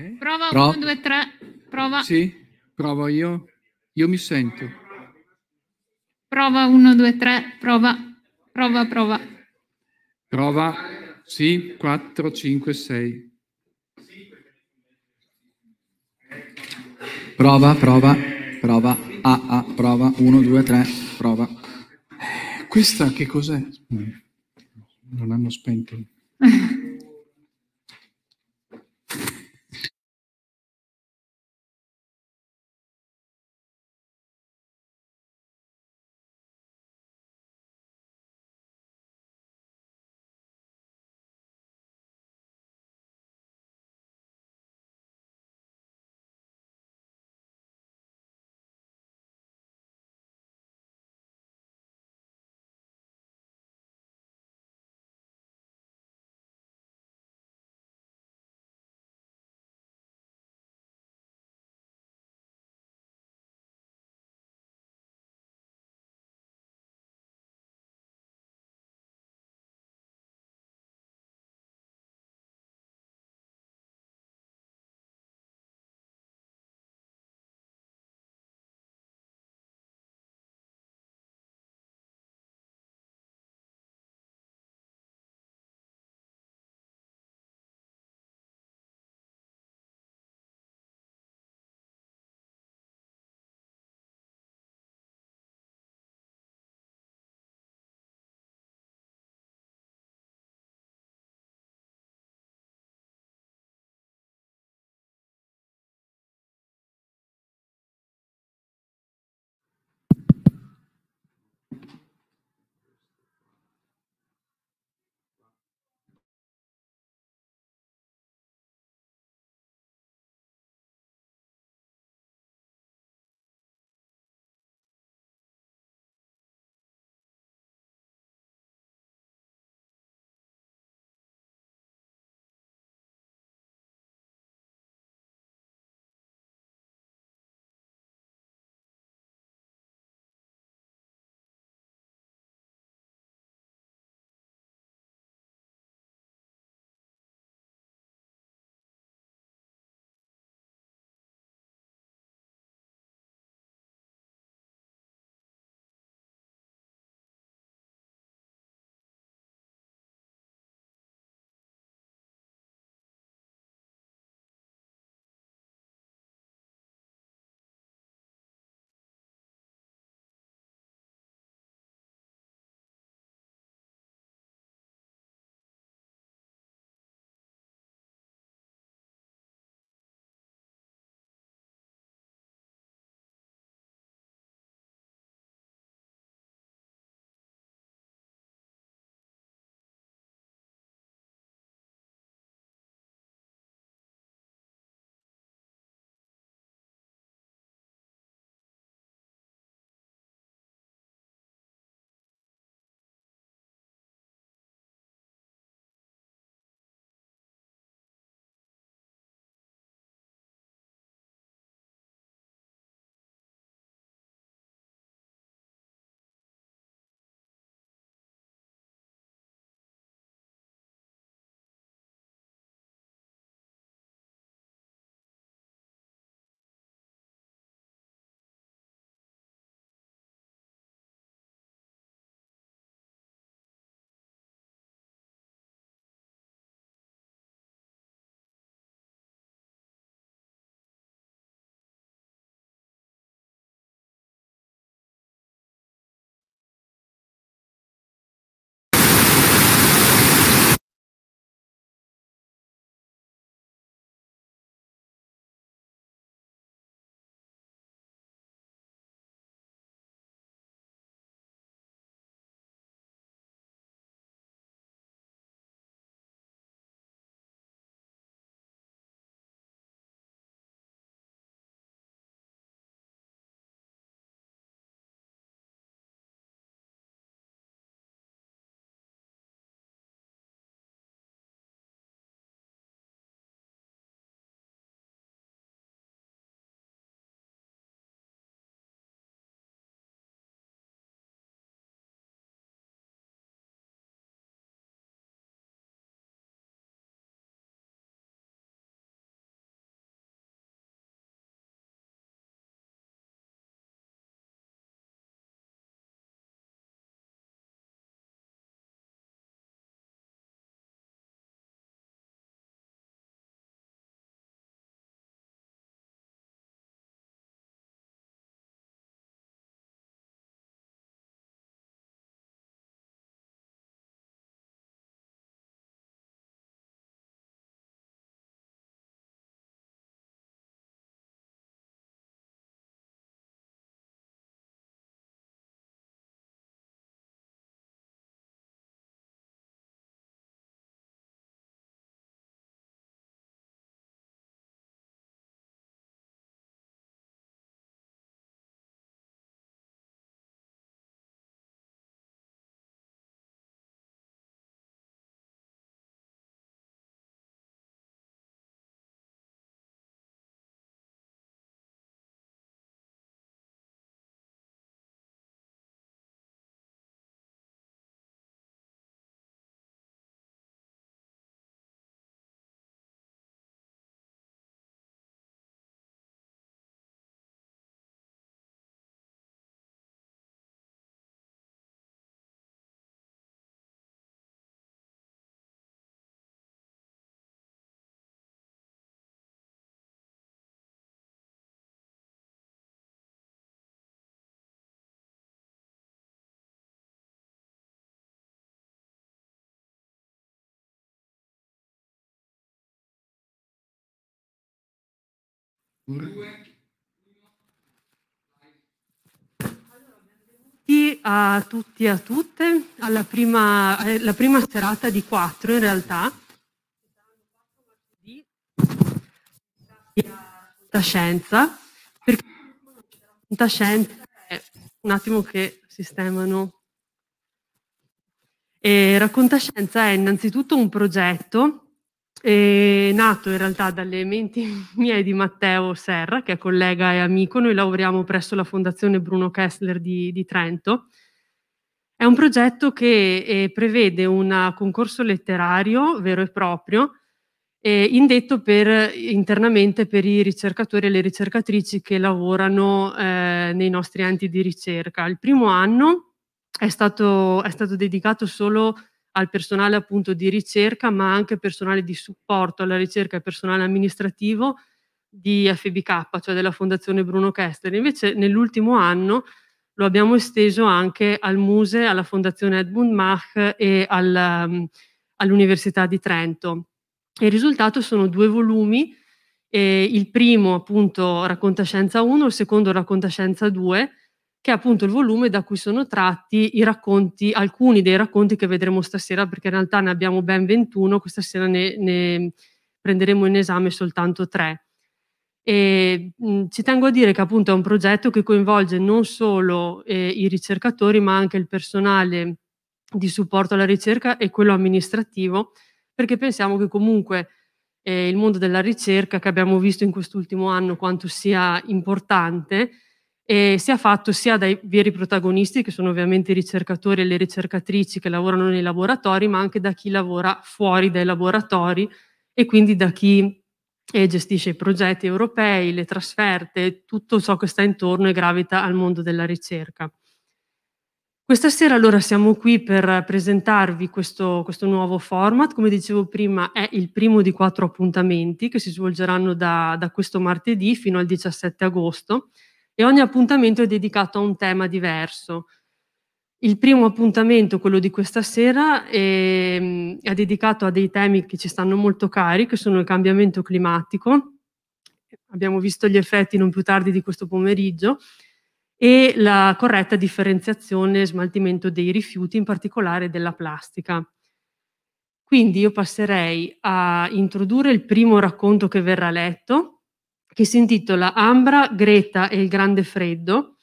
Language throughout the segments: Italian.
Eh? Prova 1, 2, 3. Prova. Sì, provo io. Io mi sento. Prova 1, 2, 3. Prova. Prova, prova. Prova. Sì, 4, 5, 6. Prova, prova, prova. Ah, ah, prova. 1, 2, 3. Prova. Eh, questa che cos'è? Mm. Non hanno spento. a tutti e a tutte alla prima, alla eh, prima serata di quattro in realtà di scienza perché la scienza è un attimo che sistemano e racconta scienza è innanzitutto un progetto è nato in realtà dalle menti mie di Matteo Serra, che è collega e amico, noi lavoriamo presso la Fondazione Bruno Kessler di, di Trento. È un progetto che eh, prevede un concorso letterario vero e proprio, eh, indetto per, internamente per i ricercatori e le ricercatrici che lavorano eh, nei nostri enti di ricerca. Il primo anno è stato, è stato dedicato solo a al personale appunto di ricerca, ma anche personale di supporto alla ricerca e personale amministrativo di FBK, cioè della Fondazione Bruno Kester. Invece nell'ultimo anno lo abbiamo esteso anche al Muse, alla Fondazione Edmund Mach e al, um, all'Università di Trento. E il risultato sono due volumi, eh, il primo appunto Raccontascienza 1, il secondo Raccontascienza 2, che è appunto il volume da cui sono tratti i racconti, alcuni dei racconti che vedremo stasera, perché in realtà ne abbiamo ben 21, questa sera ne, ne prenderemo in esame soltanto tre. E, mh, ci tengo a dire che appunto è un progetto che coinvolge non solo eh, i ricercatori, ma anche il personale di supporto alla ricerca e quello amministrativo, perché pensiamo che comunque eh, il mondo della ricerca, che abbiamo visto in quest'ultimo anno quanto sia importante, e sia fatto sia dai veri protagonisti, che sono ovviamente i ricercatori e le ricercatrici che lavorano nei laboratori, ma anche da chi lavora fuori dai laboratori e quindi da chi eh, gestisce i progetti europei, le trasferte, tutto ciò che sta intorno e gravita al mondo della ricerca. Questa sera allora siamo qui per presentarvi questo, questo nuovo format, come dicevo prima è il primo di quattro appuntamenti che si svolgeranno da, da questo martedì fino al 17 agosto e ogni appuntamento è dedicato a un tema diverso. Il primo appuntamento, quello di questa sera, è, ehm, è dedicato a dei temi che ci stanno molto cari, che sono il cambiamento climatico. Abbiamo visto gli effetti non più tardi di questo pomeriggio e la corretta differenziazione e smaltimento dei rifiuti, in particolare della plastica. Quindi io passerei a introdurre il primo racconto che verrà letto, che si intitola Ambra, Greta e il grande freddo.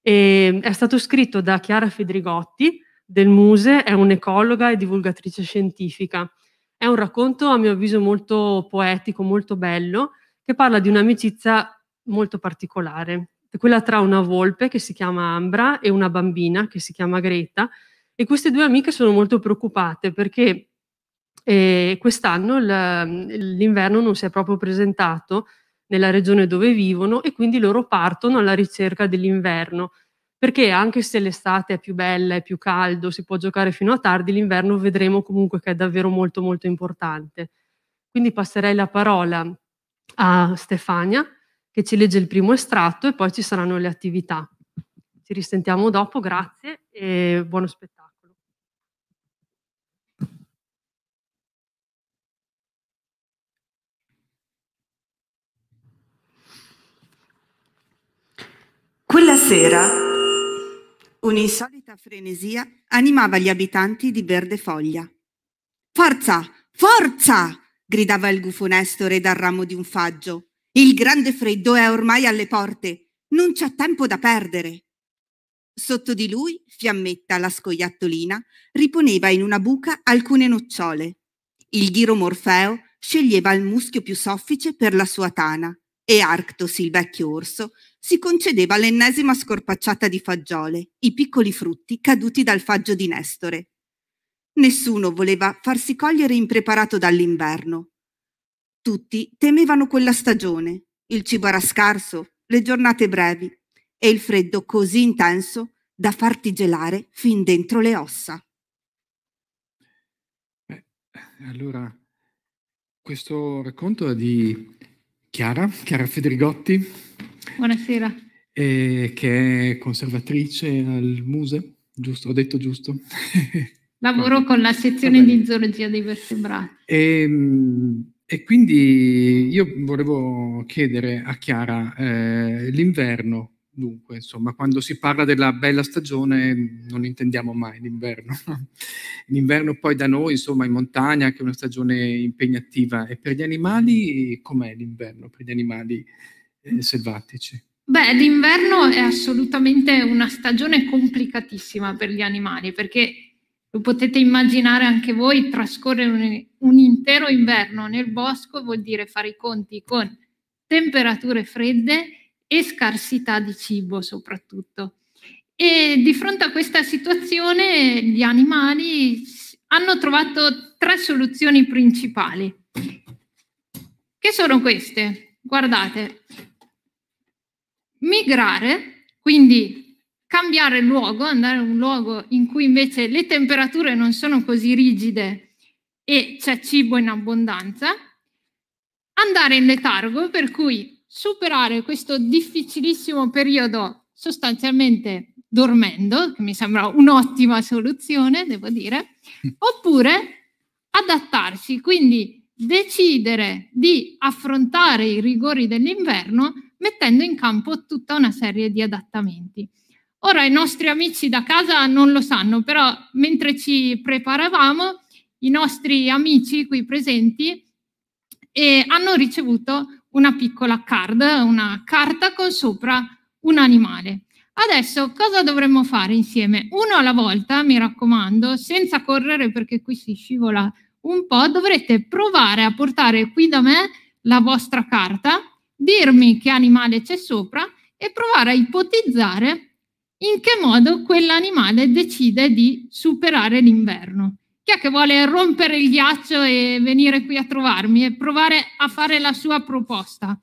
E mm, è stato scritto da Chiara Fedrigotti del Muse, è un'ecologa e divulgatrice scientifica. È un racconto, a mio avviso, molto poetico, molto bello, che parla di un'amicizia molto particolare, quella tra una volpe che si chiama Ambra e una bambina che si chiama Greta. E queste due amiche sono molto preoccupate perché eh, quest'anno mm, l'inverno non si è proprio presentato nella regione dove vivono e quindi loro partono alla ricerca dell'inverno, perché anche se l'estate è più bella, è più caldo, si può giocare fino a tardi, l'inverno vedremo comunque che è davvero molto molto importante. Quindi passerei la parola a Stefania che ci legge il primo estratto e poi ci saranno le attività. Ci risentiamo dopo, grazie e buono spettacolo. Quella sera un'insolita frenesia animava gli abitanti di Verde Foglia. Forza! Forza! gridava il gufo Nestore dal ramo di un faggio. Il grande freddo è ormai alle porte. Non c'è tempo da perdere. Sotto di lui, Fiammetta, la scoiattolina, riponeva in una buca alcune nocciole. Il ghiro Morfeo sceglieva il muschio più soffice per la sua tana e Arctos, il vecchio orso, si concedeva l'ennesima scorpacciata di fagiole, i piccoli frutti caduti dal faggio di Nestore. Nessuno voleva farsi cogliere impreparato dall'inverno. Tutti temevano quella stagione. Il cibo era scarso, le giornate brevi e il freddo così intenso da farti gelare fin dentro le ossa. Beh, allora, questo racconto è di Chiara, Chiara Federigotti, Buonasera. Eh, che è conservatrice al Muse, giusto? Ho detto giusto? Lavoro con la sezione di zoologia dei vertebrati. E, ehm, e, quindi io volevo chiedere a Chiara eh, l'inverno. Dunque, insomma, quando si parla della bella stagione non intendiamo mai l'inverno. l'inverno poi da noi, insomma, in montagna, che è una stagione impegnativa. E per gli animali com'è l'inverno? Per gli animali eh, selvatici? Beh, l'inverno è assolutamente una stagione complicatissima per gli animali perché lo potete immaginare anche voi, trascorrere un, un intero inverno nel bosco vuol dire fare i conti con temperature fredde e scarsità di cibo soprattutto. E di fronte a questa situazione gli animali hanno trovato tre soluzioni principali, che sono queste. Guardate, migrare, quindi cambiare luogo, andare in un luogo in cui invece le temperature non sono così rigide e c'è cibo in abbondanza, andare in letargo, per cui superare questo difficilissimo periodo sostanzialmente dormendo, che mi sembra un'ottima soluzione, devo dire, oppure adattarsi, quindi decidere di affrontare i rigori dell'inverno mettendo in campo tutta una serie di adattamenti. Ora i nostri amici da casa non lo sanno, però mentre ci preparavamo, i nostri amici qui presenti eh, hanno ricevuto una piccola card, una carta con sopra un animale. Adesso cosa dovremmo fare insieme? Uno alla volta, mi raccomando, senza correre perché qui si scivola un po', dovrete provare a portare qui da me la vostra carta dirmi che animale c'è sopra e provare a ipotizzare in che modo quell'animale decide di superare l'inverno. Chi è che vuole rompere il ghiaccio e venire qui a trovarmi e provare a fare la sua proposta?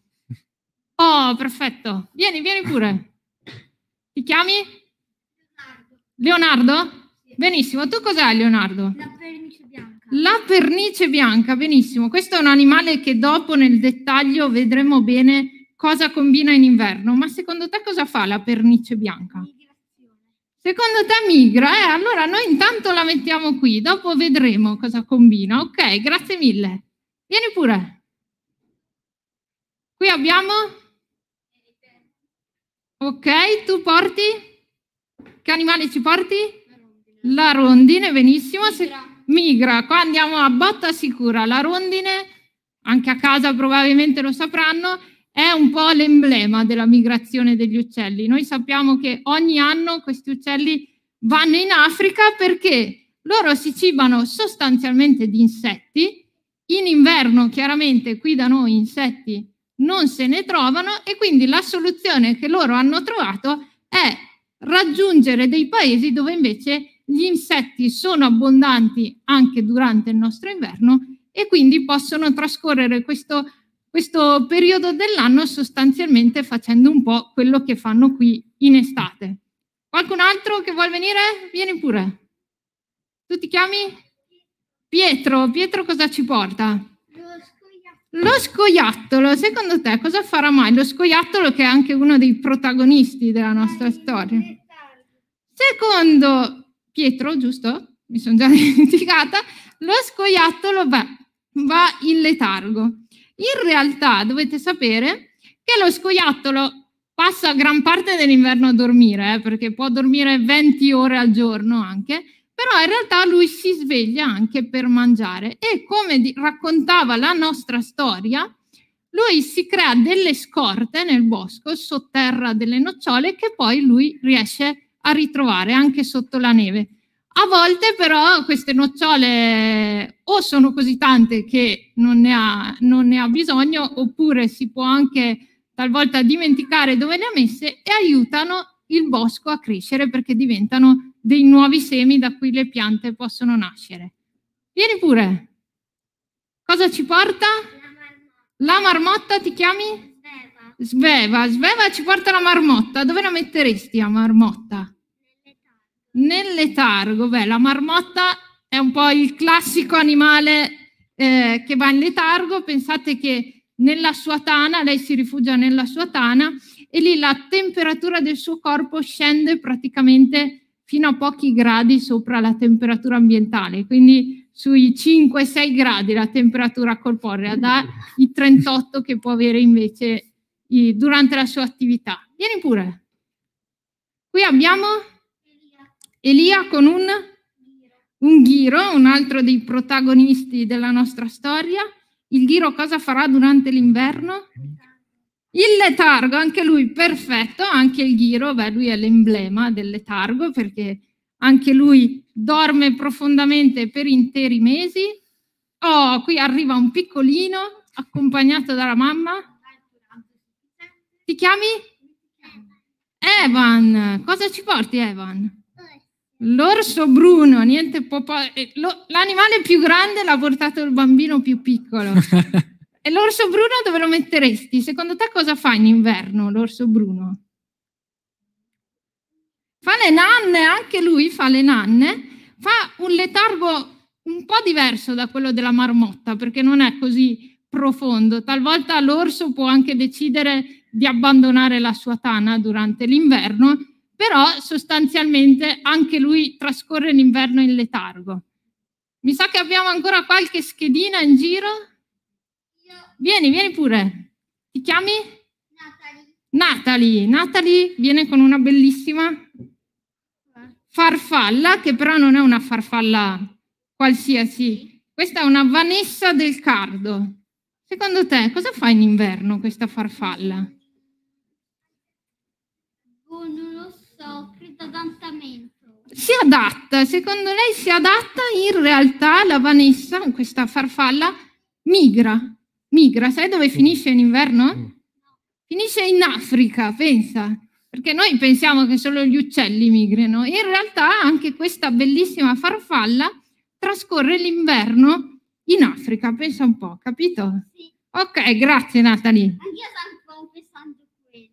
Oh, perfetto. Vieni, vieni pure. Ti chiami? Leonardo. Leonardo? Benissimo. Tu cos'hai, Leonardo? La pernice bianca. La pernice bianca, benissimo. Questo è un animale che dopo nel dettaglio vedremo bene cosa combina in inverno, ma secondo te cosa fa la pernice bianca? Secondo te migra? Eh? Allora noi intanto la mettiamo qui, dopo vedremo cosa combina. Ok, grazie mille. Vieni pure. Qui abbiamo... Ok, tu porti? Che animale ci porti? La rondine, benissimo. Se migra, qua andiamo a botta sicura, la rondine, anche a casa probabilmente lo sapranno, è un po' l'emblema della migrazione degli uccelli. Noi sappiamo che ogni anno questi uccelli vanno in Africa perché loro si cibano sostanzialmente di insetti, in inverno chiaramente qui da noi insetti non se ne trovano e quindi la soluzione che loro hanno trovato è raggiungere dei paesi dove invece gli insetti sono abbondanti anche durante il nostro inverno e quindi possono trascorrere questo, questo periodo dell'anno sostanzialmente facendo un po' quello che fanno qui in estate. Qualcun altro che vuol venire? Vieni pure. Tu ti chiami? Pietro. Pietro cosa ci porta? Lo scoiattolo, secondo te cosa farà mai lo scoiattolo che è anche uno dei protagonisti della nostra storia? Secondo Pietro, giusto? Mi sono già dimenticata, lo scoiattolo va, va in letargo. In realtà dovete sapere che lo scoiattolo passa gran parte dell'inverno a dormire, eh, perché può dormire 20 ore al giorno anche, però in realtà lui si sveglia anche per mangiare e come raccontava la nostra storia, lui si crea delle scorte nel bosco, sotterra delle nocciole che poi lui riesce a a ritrovare anche sotto la neve. A volte però queste nocciole o sono così tante che non ne ha, non ne ha bisogno oppure si può anche talvolta dimenticare dove le ha messe e aiutano il bosco a crescere perché diventano dei nuovi semi da cui le piante possono nascere. Vieni pure. Cosa ci porta? La marmotta, La marmotta ti chiami? Sveva, Sveva ci porta la marmotta. Dove la metteresti la marmotta? Nel letargo. Beh, la marmotta è un po' il classico animale eh, che va in letargo. Pensate che nella sua tana, lei si rifugia nella sua tana e lì la temperatura del suo corpo scende praticamente fino a pochi gradi sopra la temperatura ambientale. Quindi sui 5-6 gradi la temperatura corporea, dai 38 che può avere invece durante la sua attività. Vieni pure. Qui abbiamo Elia con un, un ghiro, un altro dei protagonisti della nostra storia. Il ghiro cosa farà durante l'inverno? Il letargo, anche lui perfetto, anche il ghiro, beh, lui è l'emblema del letargo perché anche lui dorme profondamente per interi mesi. Oh, qui arriva un piccolino accompagnato dalla mamma. Ti chiami? Evan. Cosa ci porti, Evan? L'orso bruno, niente popo... Eh, l'animale più grande l'ha portato il bambino più piccolo. e l'orso bruno dove lo metteresti? Secondo te cosa fa in inverno l'orso bruno? Fa le nanne, anche lui fa le nanne. Fa un letargo un po' diverso da quello della marmotta perché non è così profondo. Talvolta l'orso può anche decidere di abbandonare la sua tana durante l'inverno, però sostanzialmente anche lui trascorre l'inverno in letargo. Mi sa che abbiamo ancora qualche schedina in giro. Vieni, vieni pure. Ti chiami? Natalie. Natalie, viene con una bellissima farfalla, che però non è una farfalla qualsiasi. Questa è una Vanessa del Cardo. Secondo te cosa fa in inverno questa farfalla? si adatta, secondo lei si adatta, in realtà la Vanessa, questa farfalla, migra, migra, sai dove finisce in inverno? Finisce in Africa, pensa, perché noi pensiamo che solo gli uccelli migrino, in realtà anche questa bellissima farfalla trascorre l'inverno in Africa, pensa un po', capito? Sì. Ok, grazie Natalie. Anch'io stavo un quello.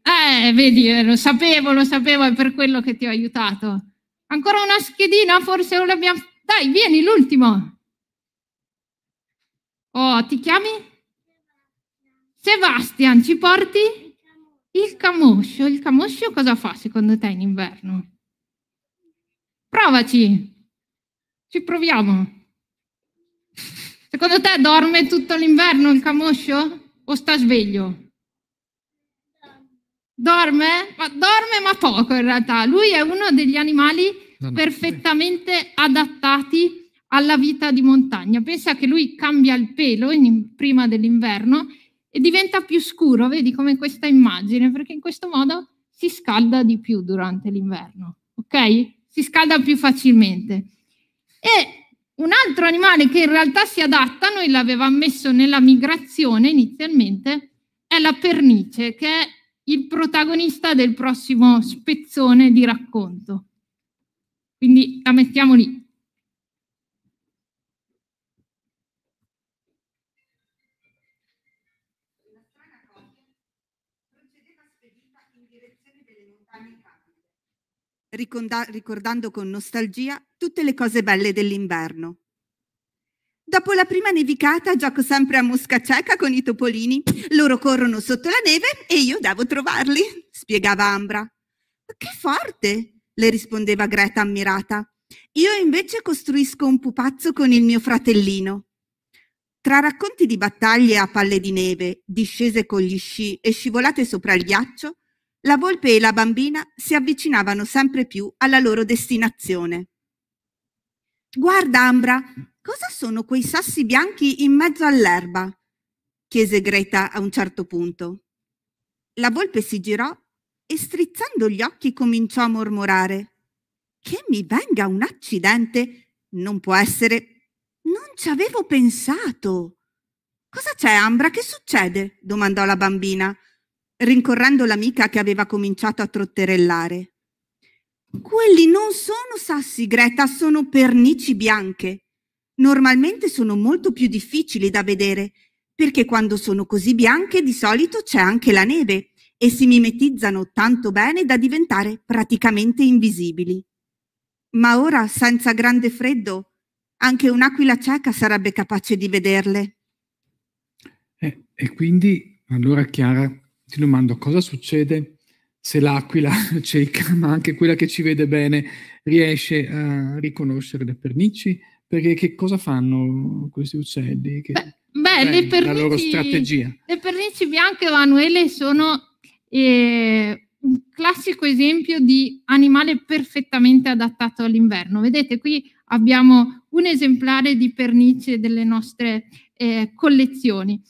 Eh, vedi, eh, lo sapevo, lo sapevo, è per quello che ti ho aiutato. Ancora una schedina, forse o l'abbiamo... Dai, vieni, l'ultimo. Oh, ti chiami? Sebastian, ci porti? Il camoscio. Il camoscio cosa fa secondo te in inverno? Provaci. Ci proviamo. Secondo te dorme tutto l'inverno il camoscio o sta sveglio? Dorme? Ma dorme ma poco in realtà. Lui è uno degli animali no, no, perfettamente sì. adattati alla vita di montagna. Pensa che lui cambia il pelo in, prima dell'inverno e diventa più scuro, vedi come questa immagine, perché in questo modo si scalda di più durante l'inverno, ok? Si scalda più facilmente. E un altro animale che in realtà si adatta, noi l'avevamo messo nella migrazione inizialmente, è la pernice, che è il protagonista del prossimo spezzone di racconto. Quindi la mettiamo lì. ricordando con nostalgia tutte le cose belle dell'inverno. Dopo la prima nevicata gioco sempre a mosca cieca con i topolini. Loro corrono sotto la neve e io devo trovarli, spiegava Ambra. Che forte, le rispondeva Greta ammirata. Io invece costruisco un pupazzo con il mio fratellino. Tra racconti di battaglie a palle di neve, discese con gli sci e scivolate sopra il ghiaccio, la volpe e la bambina si avvicinavano sempre più alla loro destinazione. Guarda, Ambra, cosa sono quei sassi bianchi in mezzo all'erba? chiese Greta a un certo punto. La volpe si girò e strizzando gli occhi cominciò a mormorare. Che mi venga un accidente? Non può essere. Non ci avevo pensato. Cosa c'è, Ambra? Che succede? domandò la bambina, rincorrendo l'amica che aveva cominciato a trotterellare. Quelli non sono sassi, Greta, sono pernici bianche. Normalmente sono molto più difficili da vedere, perché quando sono così bianche di solito c'è anche la neve e si mimetizzano tanto bene da diventare praticamente invisibili. Ma ora, senza grande freddo, anche un'aquila cieca sarebbe capace di vederle. Eh, e quindi, allora Chiara, ti domando cosa succede se l'Aquila cieca, ma anche quella che ci vede bene, riesce a riconoscere le pernici? Perché che cosa fanno questi uccelli? Che, beh, beh, le, pernici, la loro strategia. le pernici bianche, Emanuele, sono eh, un classico esempio di animale perfettamente adattato all'inverno. Vedete, qui abbiamo un esemplare di pernice delle nostre eh, collezioni.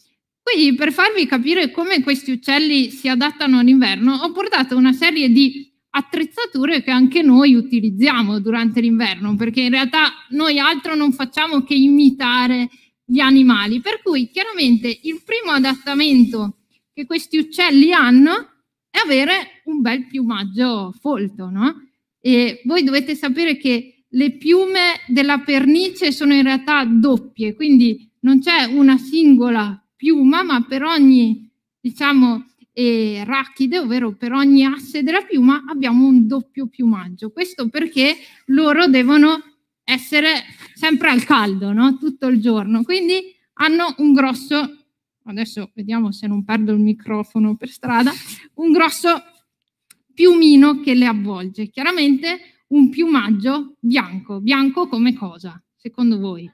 Quindi per farvi capire come questi uccelli si adattano all'inverno, ho portato una serie di attrezzature che anche noi utilizziamo durante l'inverno, perché in realtà noi altro non facciamo che imitare gli animali. Per cui chiaramente il primo adattamento che questi uccelli hanno è avere un bel piumaggio folto, no? E voi dovete sapere che le piume della pernice sono in realtà doppie, quindi non c'è una singola piuma, ma per ogni, diciamo, eh, rachide, ovvero per ogni asse della piuma, abbiamo un doppio piumaggio. Questo perché loro devono essere sempre al caldo, no? Tutto il giorno. Quindi hanno un grosso, adesso vediamo se non perdo il microfono per strada, un grosso piumino che le avvolge. Chiaramente un piumaggio bianco. Bianco come cosa, secondo voi?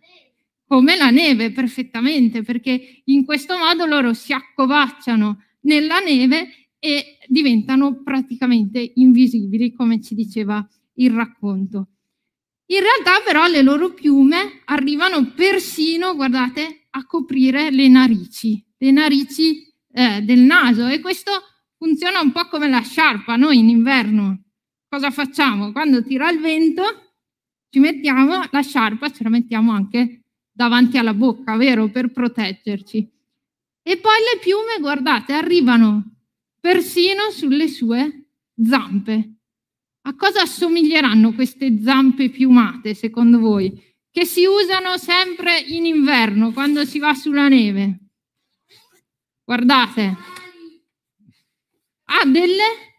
come la neve perfettamente, perché in questo modo loro si accovacciano nella neve e diventano praticamente invisibili, come ci diceva il racconto. In realtà però le loro piume arrivano persino, guardate, a coprire le narici, le narici eh, del naso e questo funziona un po' come la sciarpa, noi in inverno cosa facciamo? Quando tira il vento ci mettiamo la sciarpa, ce la mettiamo anche davanti alla bocca, vero? Per proteggerci. E poi le piume, guardate, arrivano persino sulle sue zampe. A cosa assomiglieranno queste zampe piumate, secondo voi? Che si usano sempre in inverno, quando si va sulla neve. Guardate. Ha delle...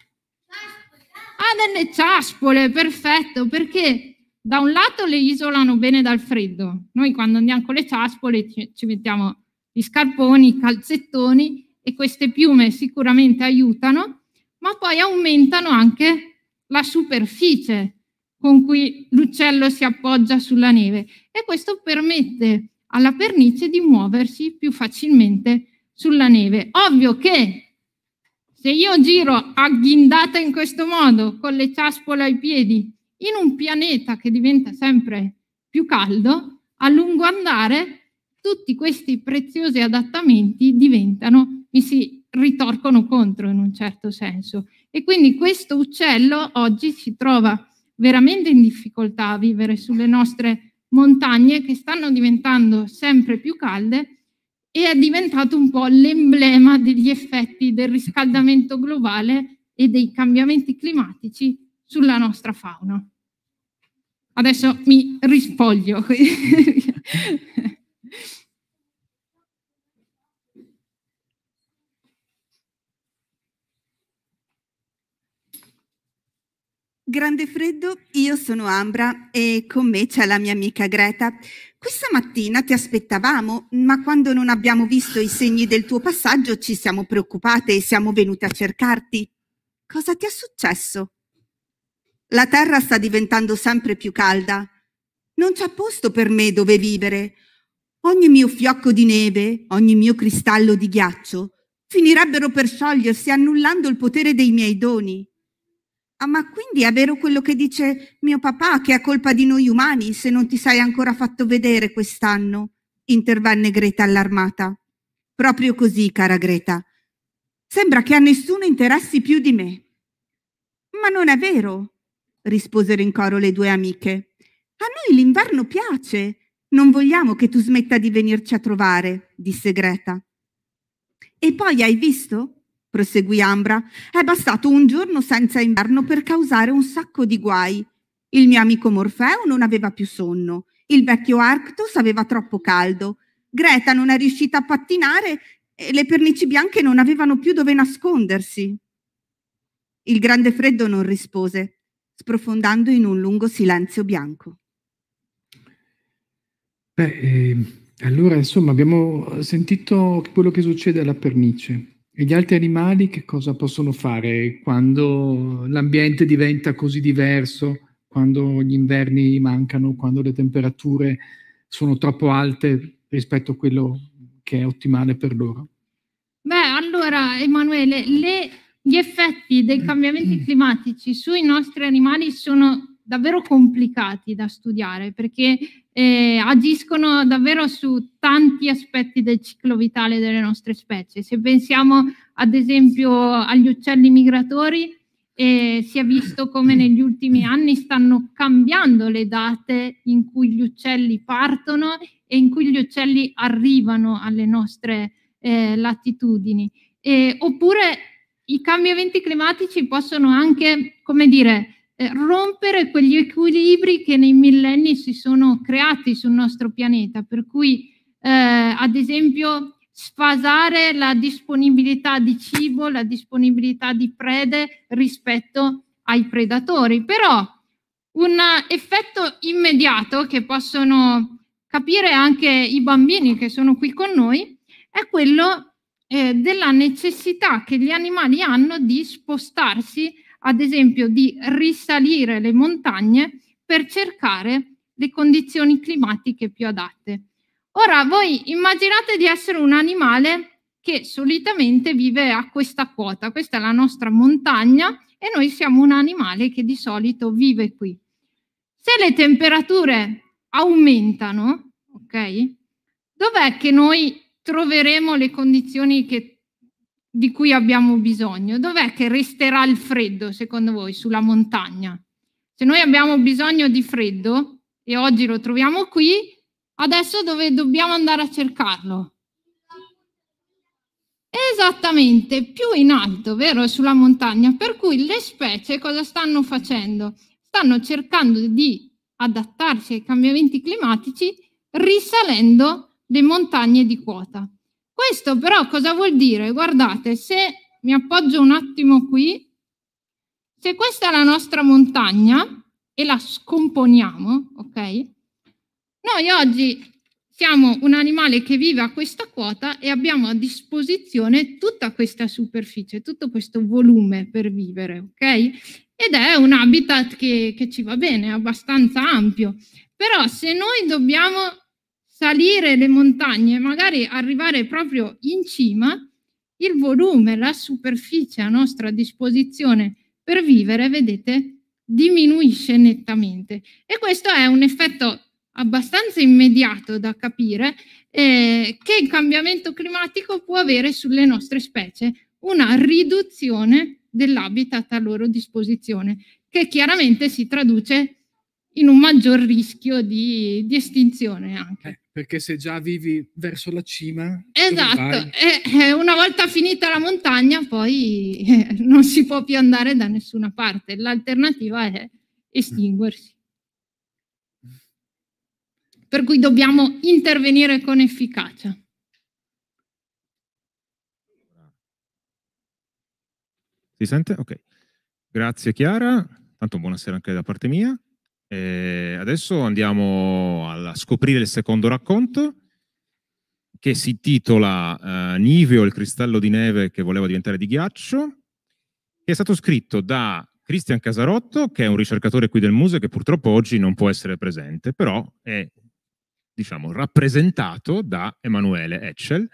Ha delle ciaspole, perfetto, perché da un lato le isolano bene dal freddo, noi quando andiamo con le ciaspole ci, ci mettiamo gli scarponi, i calzettoni e queste piume sicuramente aiutano, ma poi aumentano anche la superficie con cui l'uccello si appoggia sulla neve e questo permette alla pernice di muoversi più facilmente sulla neve. Ovvio che se io giro agghindata in questo modo con le ciaspole ai piedi in un pianeta che diventa sempre più caldo, a lungo andare tutti questi preziosi adattamenti diventano, mi si ritorcono contro in un certo senso. E quindi questo uccello oggi si trova veramente in difficoltà a vivere sulle nostre montagne che stanno diventando sempre più calde e è diventato un po' l'emblema degli effetti del riscaldamento globale e dei cambiamenti climatici sulla nostra fauna. Adesso mi rispoglio. Grande freddo, io sono Ambra e con me c'è la mia amica Greta. Questa mattina ti aspettavamo, ma quando non abbiamo visto i segni del tuo passaggio ci siamo preoccupate e siamo venute a cercarti. Cosa ti è successo? La terra sta diventando sempre più calda. Non c'è posto per me dove vivere. Ogni mio fiocco di neve, ogni mio cristallo di ghiaccio finirebbero per sciogliersi annullando il potere dei miei doni. Ah, ma quindi è vero quello che dice mio papà che è colpa di noi umani se non ti sei ancora fatto vedere quest'anno, intervenne Greta allarmata. Proprio così, cara Greta. Sembra che a nessuno interessi più di me. Ma non è vero risposero in coro le due amiche. A noi l'inverno piace. Non vogliamo che tu smetta di venirci a trovare, disse Greta. E poi hai visto? proseguì Ambra. È bastato un giorno senza inverno per causare un sacco di guai. Il mio amico Morfeo non aveva più sonno, il vecchio Arctos aveva troppo caldo, Greta non è riuscita a pattinare e le pernici bianche non avevano più dove nascondersi. Il grande freddo non rispose sprofondando in un lungo silenzio bianco. Beh, eh, allora insomma abbiamo sentito quello che succede alla pernice. E gli altri animali che cosa possono fare quando l'ambiente diventa così diverso, quando gli inverni mancano, quando le temperature sono troppo alte rispetto a quello che è ottimale per loro? Beh, allora Emanuele, le gli effetti dei cambiamenti mm-hmm. climatici sui nostri animali sono davvero complicati da studiare perché eh, agiscono davvero su tanti aspetti del ciclo vitale delle nostre specie. Se pensiamo ad esempio agli uccelli migratori, eh, si è visto come negli ultimi anni stanno cambiando le date in cui gli uccelli partono e in cui gli uccelli arrivano alle nostre eh, latitudini. Eh, oppure i cambiamenti climatici possono anche, come dire, eh, rompere quegli equilibri che nei millenni si sono creati sul nostro pianeta, per cui eh, ad esempio sfasare la disponibilità di cibo, la disponibilità di prede rispetto ai predatori. Però un effetto immediato che possono capire anche i bambini che sono qui con noi è quello eh, della necessità che gli animali hanno di spostarsi, ad esempio di risalire le montagne per cercare le condizioni climatiche più adatte. Ora voi immaginate di essere un animale che solitamente vive a questa quota, questa è la nostra montagna e noi siamo un animale che di solito vive qui. Se le temperature aumentano, ok? Dov'è che noi troveremo le condizioni che, di cui abbiamo bisogno. Dov'è che resterà il freddo, secondo voi, sulla montagna? Se noi abbiamo bisogno di freddo e oggi lo troviamo qui, adesso dove dobbiamo andare a cercarlo? Esattamente, più in alto, vero? Sulla montagna. Per cui le specie cosa stanno facendo? Stanno cercando di adattarsi ai cambiamenti climatici risalendo le montagne di quota. Questo però cosa vuol dire? Guardate, se mi appoggio un attimo qui, se questa è la nostra montagna e la scomponiamo, ok? Noi oggi siamo un animale che vive a questa quota e abbiamo a disposizione tutta questa superficie, tutto questo volume per vivere, ok? Ed è un habitat che, che ci va bene, è abbastanza ampio. Però se noi dobbiamo salire le montagne, magari arrivare proprio in cima, il volume, la superficie a nostra disposizione per vivere, vedete, diminuisce nettamente. E questo è un effetto abbastanza immediato da capire eh, che il cambiamento climatico può avere sulle nostre specie, una riduzione dell'habitat a loro disposizione, che chiaramente si traduce in un maggior rischio di, di estinzione anche. Ecco perché se già vivi verso la cima... Esatto, e, una volta finita la montagna poi eh, non si può più andare da nessuna parte, l'alternativa è estinguersi. Per cui dobbiamo intervenire con efficacia. Si sente? Ok. Grazie Chiara, tanto buonasera anche da parte mia. E eh, adesso andiamo a scoprire il secondo racconto che si intitola eh, Niveo, il cristallo di neve che voleva diventare di ghiaccio, che è stato scritto da Cristian Casarotto, che è un ricercatore qui del museo che purtroppo oggi non può essere presente, però è diciamo, rappresentato da Emanuele Etchel,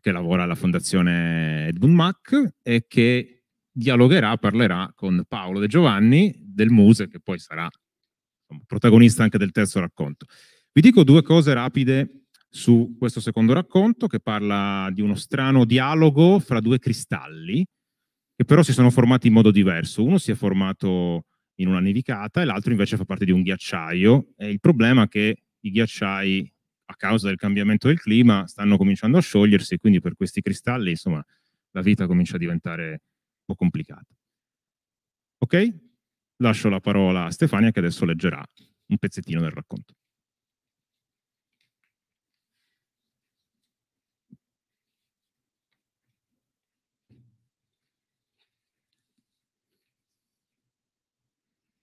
che lavora alla Fondazione Edmund Mack e che dialogherà, parlerà con Paolo De Giovanni del Muse, che poi sarà insomma, protagonista anche del terzo racconto. Vi dico due cose rapide su questo secondo racconto che parla di uno strano dialogo fra due cristalli che però si sono formati in modo diverso. Uno si è formato in una nevicata e l'altro invece fa parte di un ghiacciaio e il problema è che i ghiacciai a causa del cambiamento del clima stanno cominciando a sciogliersi, quindi per questi cristalli, insomma, la vita comincia a diventare un po' complicata. Ok? lascio la parola a Stefania che adesso leggerà un pezzettino del racconto.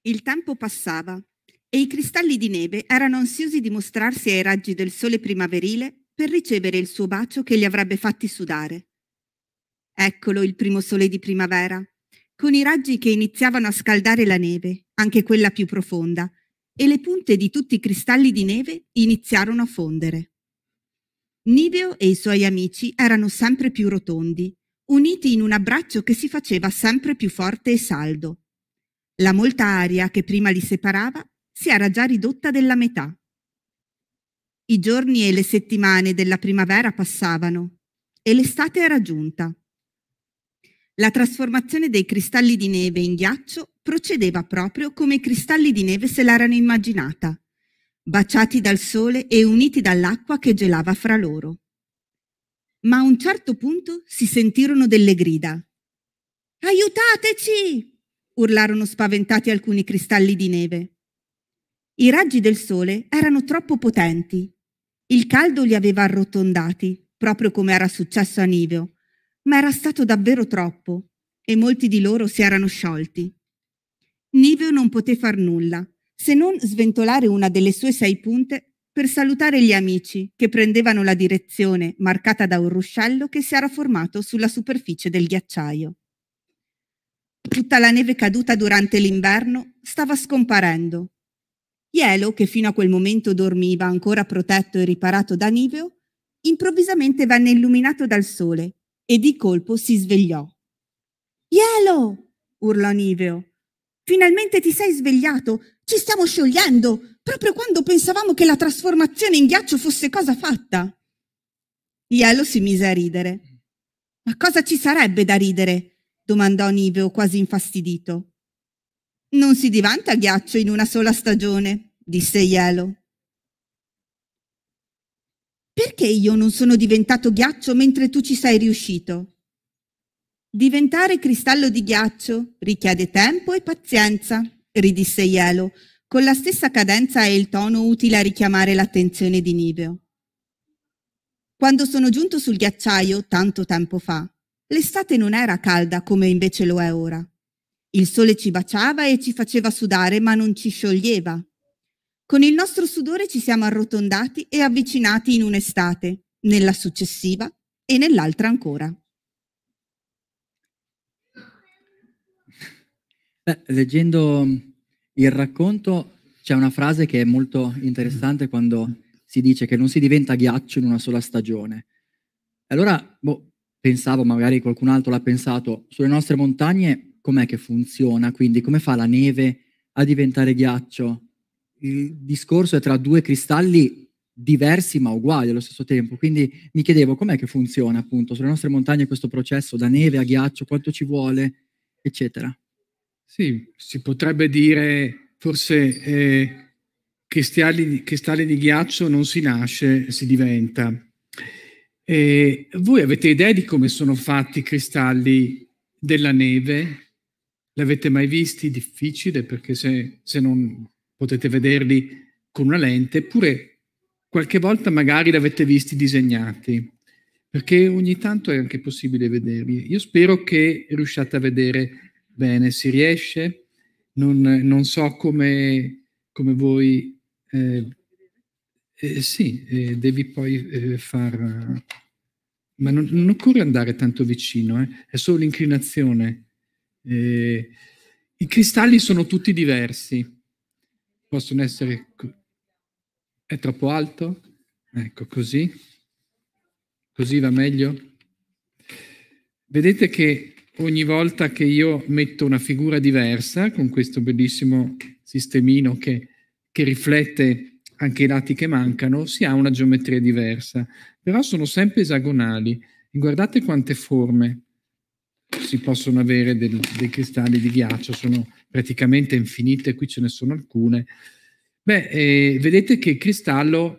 Il tempo passava e i cristalli di neve erano ansiosi di mostrarsi ai raggi del sole primaverile per ricevere il suo bacio che li avrebbe fatti sudare. Eccolo il primo sole di primavera, con i raggi che iniziavano a scaldare la neve, anche quella più profonda, e le punte di tutti i cristalli di neve iniziarono a fondere. Niveo e i suoi amici erano sempre più rotondi, uniti in un abbraccio che si faceva sempre più forte e saldo. La molta aria che prima li separava si era già ridotta della metà. I giorni e le settimane della primavera passavano e l'estate era giunta. La trasformazione dei cristalli di neve in ghiaccio procedeva proprio come i cristalli di neve se l'erano immaginata, baciati dal sole e uniti dall'acqua che gelava fra loro. Ma a un certo punto si sentirono delle grida. Aiutateci! urlarono spaventati alcuni cristalli di neve. I raggi del sole erano troppo potenti. Il caldo li aveva arrotondati, proprio come era successo a Niveo, ma era stato davvero troppo e molti di loro si erano sciolti. Niveo non poté far nulla se non sventolare una delle sue sei punte per salutare gli amici che prendevano la direzione marcata da un ruscello che si era formato sulla superficie del ghiacciaio. Tutta la neve caduta durante l'inverno stava scomparendo. Ielo, che fino a quel momento dormiva ancora protetto e riparato da Niveo, improvvisamente venne illuminato dal sole e di colpo si svegliò. Ielo! urlò Niveo. Finalmente ti sei svegliato! Ci stiamo sciogliendo! Proprio quando pensavamo che la trasformazione in ghiaccio fosse cosa fatta! Ielo si mise a ridere. Ma cosa ci sarebbe da ridere? domandò Niveo quasi infastidito. Non si divanta ghiaccio in una sola stagione, disse Ielo. Perché io non sono diventato ghiaccio mentre tu ci sei riuscito? Diventare cristallo di ghiaccio richiede tempo e pazienza, ridisse Ielo, con la stessa cadenza e il tono utile a richiamare l'attenzione di Niveo. Quando sono giunto sul ghiacciaio tanto tempo fa, l'estate non era calda come invece lo è ora. Il sole ci baciava e ci faceva sudare, ma non ci scioglieva. Con il nostro sudore ci siamo arrotondati e avvicinati in un'estate, nella successiva e nell'altra ancora. Beh, leggendo il racconto c'è una frase che è molto interessante quando si dice che non si diventa ghiaccio in una sola stagione. Allora, boh, pensavo, magari qualcun altro l'ha pensato, sulle nostre montagne com'è che funziona? Quindi come fa la neve a diventare ghiaccio? il discorso è tra due cristalli diversi ma uguali allo stesso tempo. Quindi mi chiedevo com'è che funziona appunto sulle nostre montagne questo processo da neve a ghiaccio, quanto ci vuole, eccetera. Sì, si potrebbe dire forse eh, cristalli, cristalli di ghiaccio non si nasce, si diventa. Eh, voi avete idea di come sono fatti i cristalli della neve? L'avete mai visti? Difficile perché se, se non potete vederli con una lente, eppure qualche volta magari li avete visti disegnati, perché ogni tanto è anche possibile vederli. Io spero che riusciate a vedere bene, si riesce? Non, non so come, come voi... Eh, eh, sì, eh, devi poi eh, far... Ma non, non, occorre andare tanto vicino, eh. è solo l'inclinazione. Eh, I cristalli sono tutti diversi possono essere... È troppo alto? Ecco, così. Così va meglio? Vedete che ogni volta che io metto una figura diversa con questo bellissimo sistemino che, che riflette anche i lati che mancano, si ha una geometria diversa, però sono sempre esagonali. guardate quante forme si possono avere del, dei cristalli di ghiaccio, sono praticamente infinite, qui ce ne sono alcune. Beh, eh, vedete che il cristallo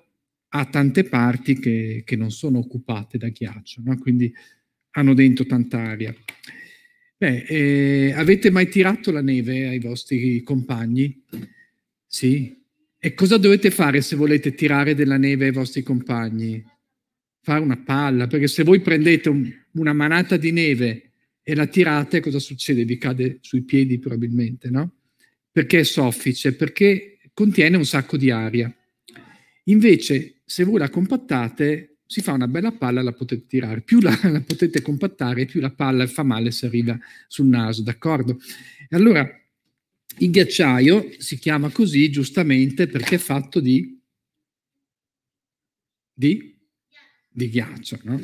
ha tante parti che, che non sono occupate da ghiaccio, no? quindi hanno dentro tanta aria. Beh, eh, avete mai tirato la neve ai vostri compagni? Sì? E cosa dovete fare se volete tirare della neve ai vostri compagni? Fare una palla, perché se voi prendete un, una manata di neve e la tirate, cosa succede? Vi cade sui piedi probabilmente, no? Perché è soffice, perché contiene un sacco di aria. Invece, se voi la compattate, si fa una bella palla e la potete tirare. Più la, la, potete compattare, più la palla fa male se arriva sul naso, d'accordo? Allora, il ghiacciaio si chiama così giustamente perché è fatto di, di, di ghiaccio, no?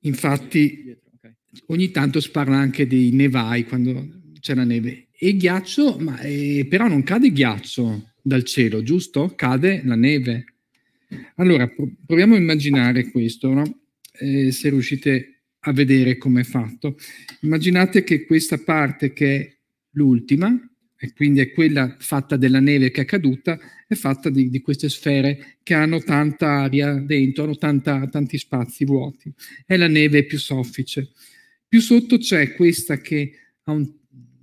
Infatti, ogni tanto sparla anche dei nevai quando c'è la neve. E ghiaccio, ma, eh, però non cade ghiaccio dal cielo, giusto? Cade la neve. Allora, proviamo a immaginare questo, no? eh, se riuscite a vedere come è fatto. Immaginate che questa parte che è l'ultima, e quindi è quella fatta della neve che è caduta, è fatta di, di queste sfere che hanno tanta aria dentro, hanno tanta, tanti spazi vuoti. È la neve più soffice. Più sotto c'è questa che ha un,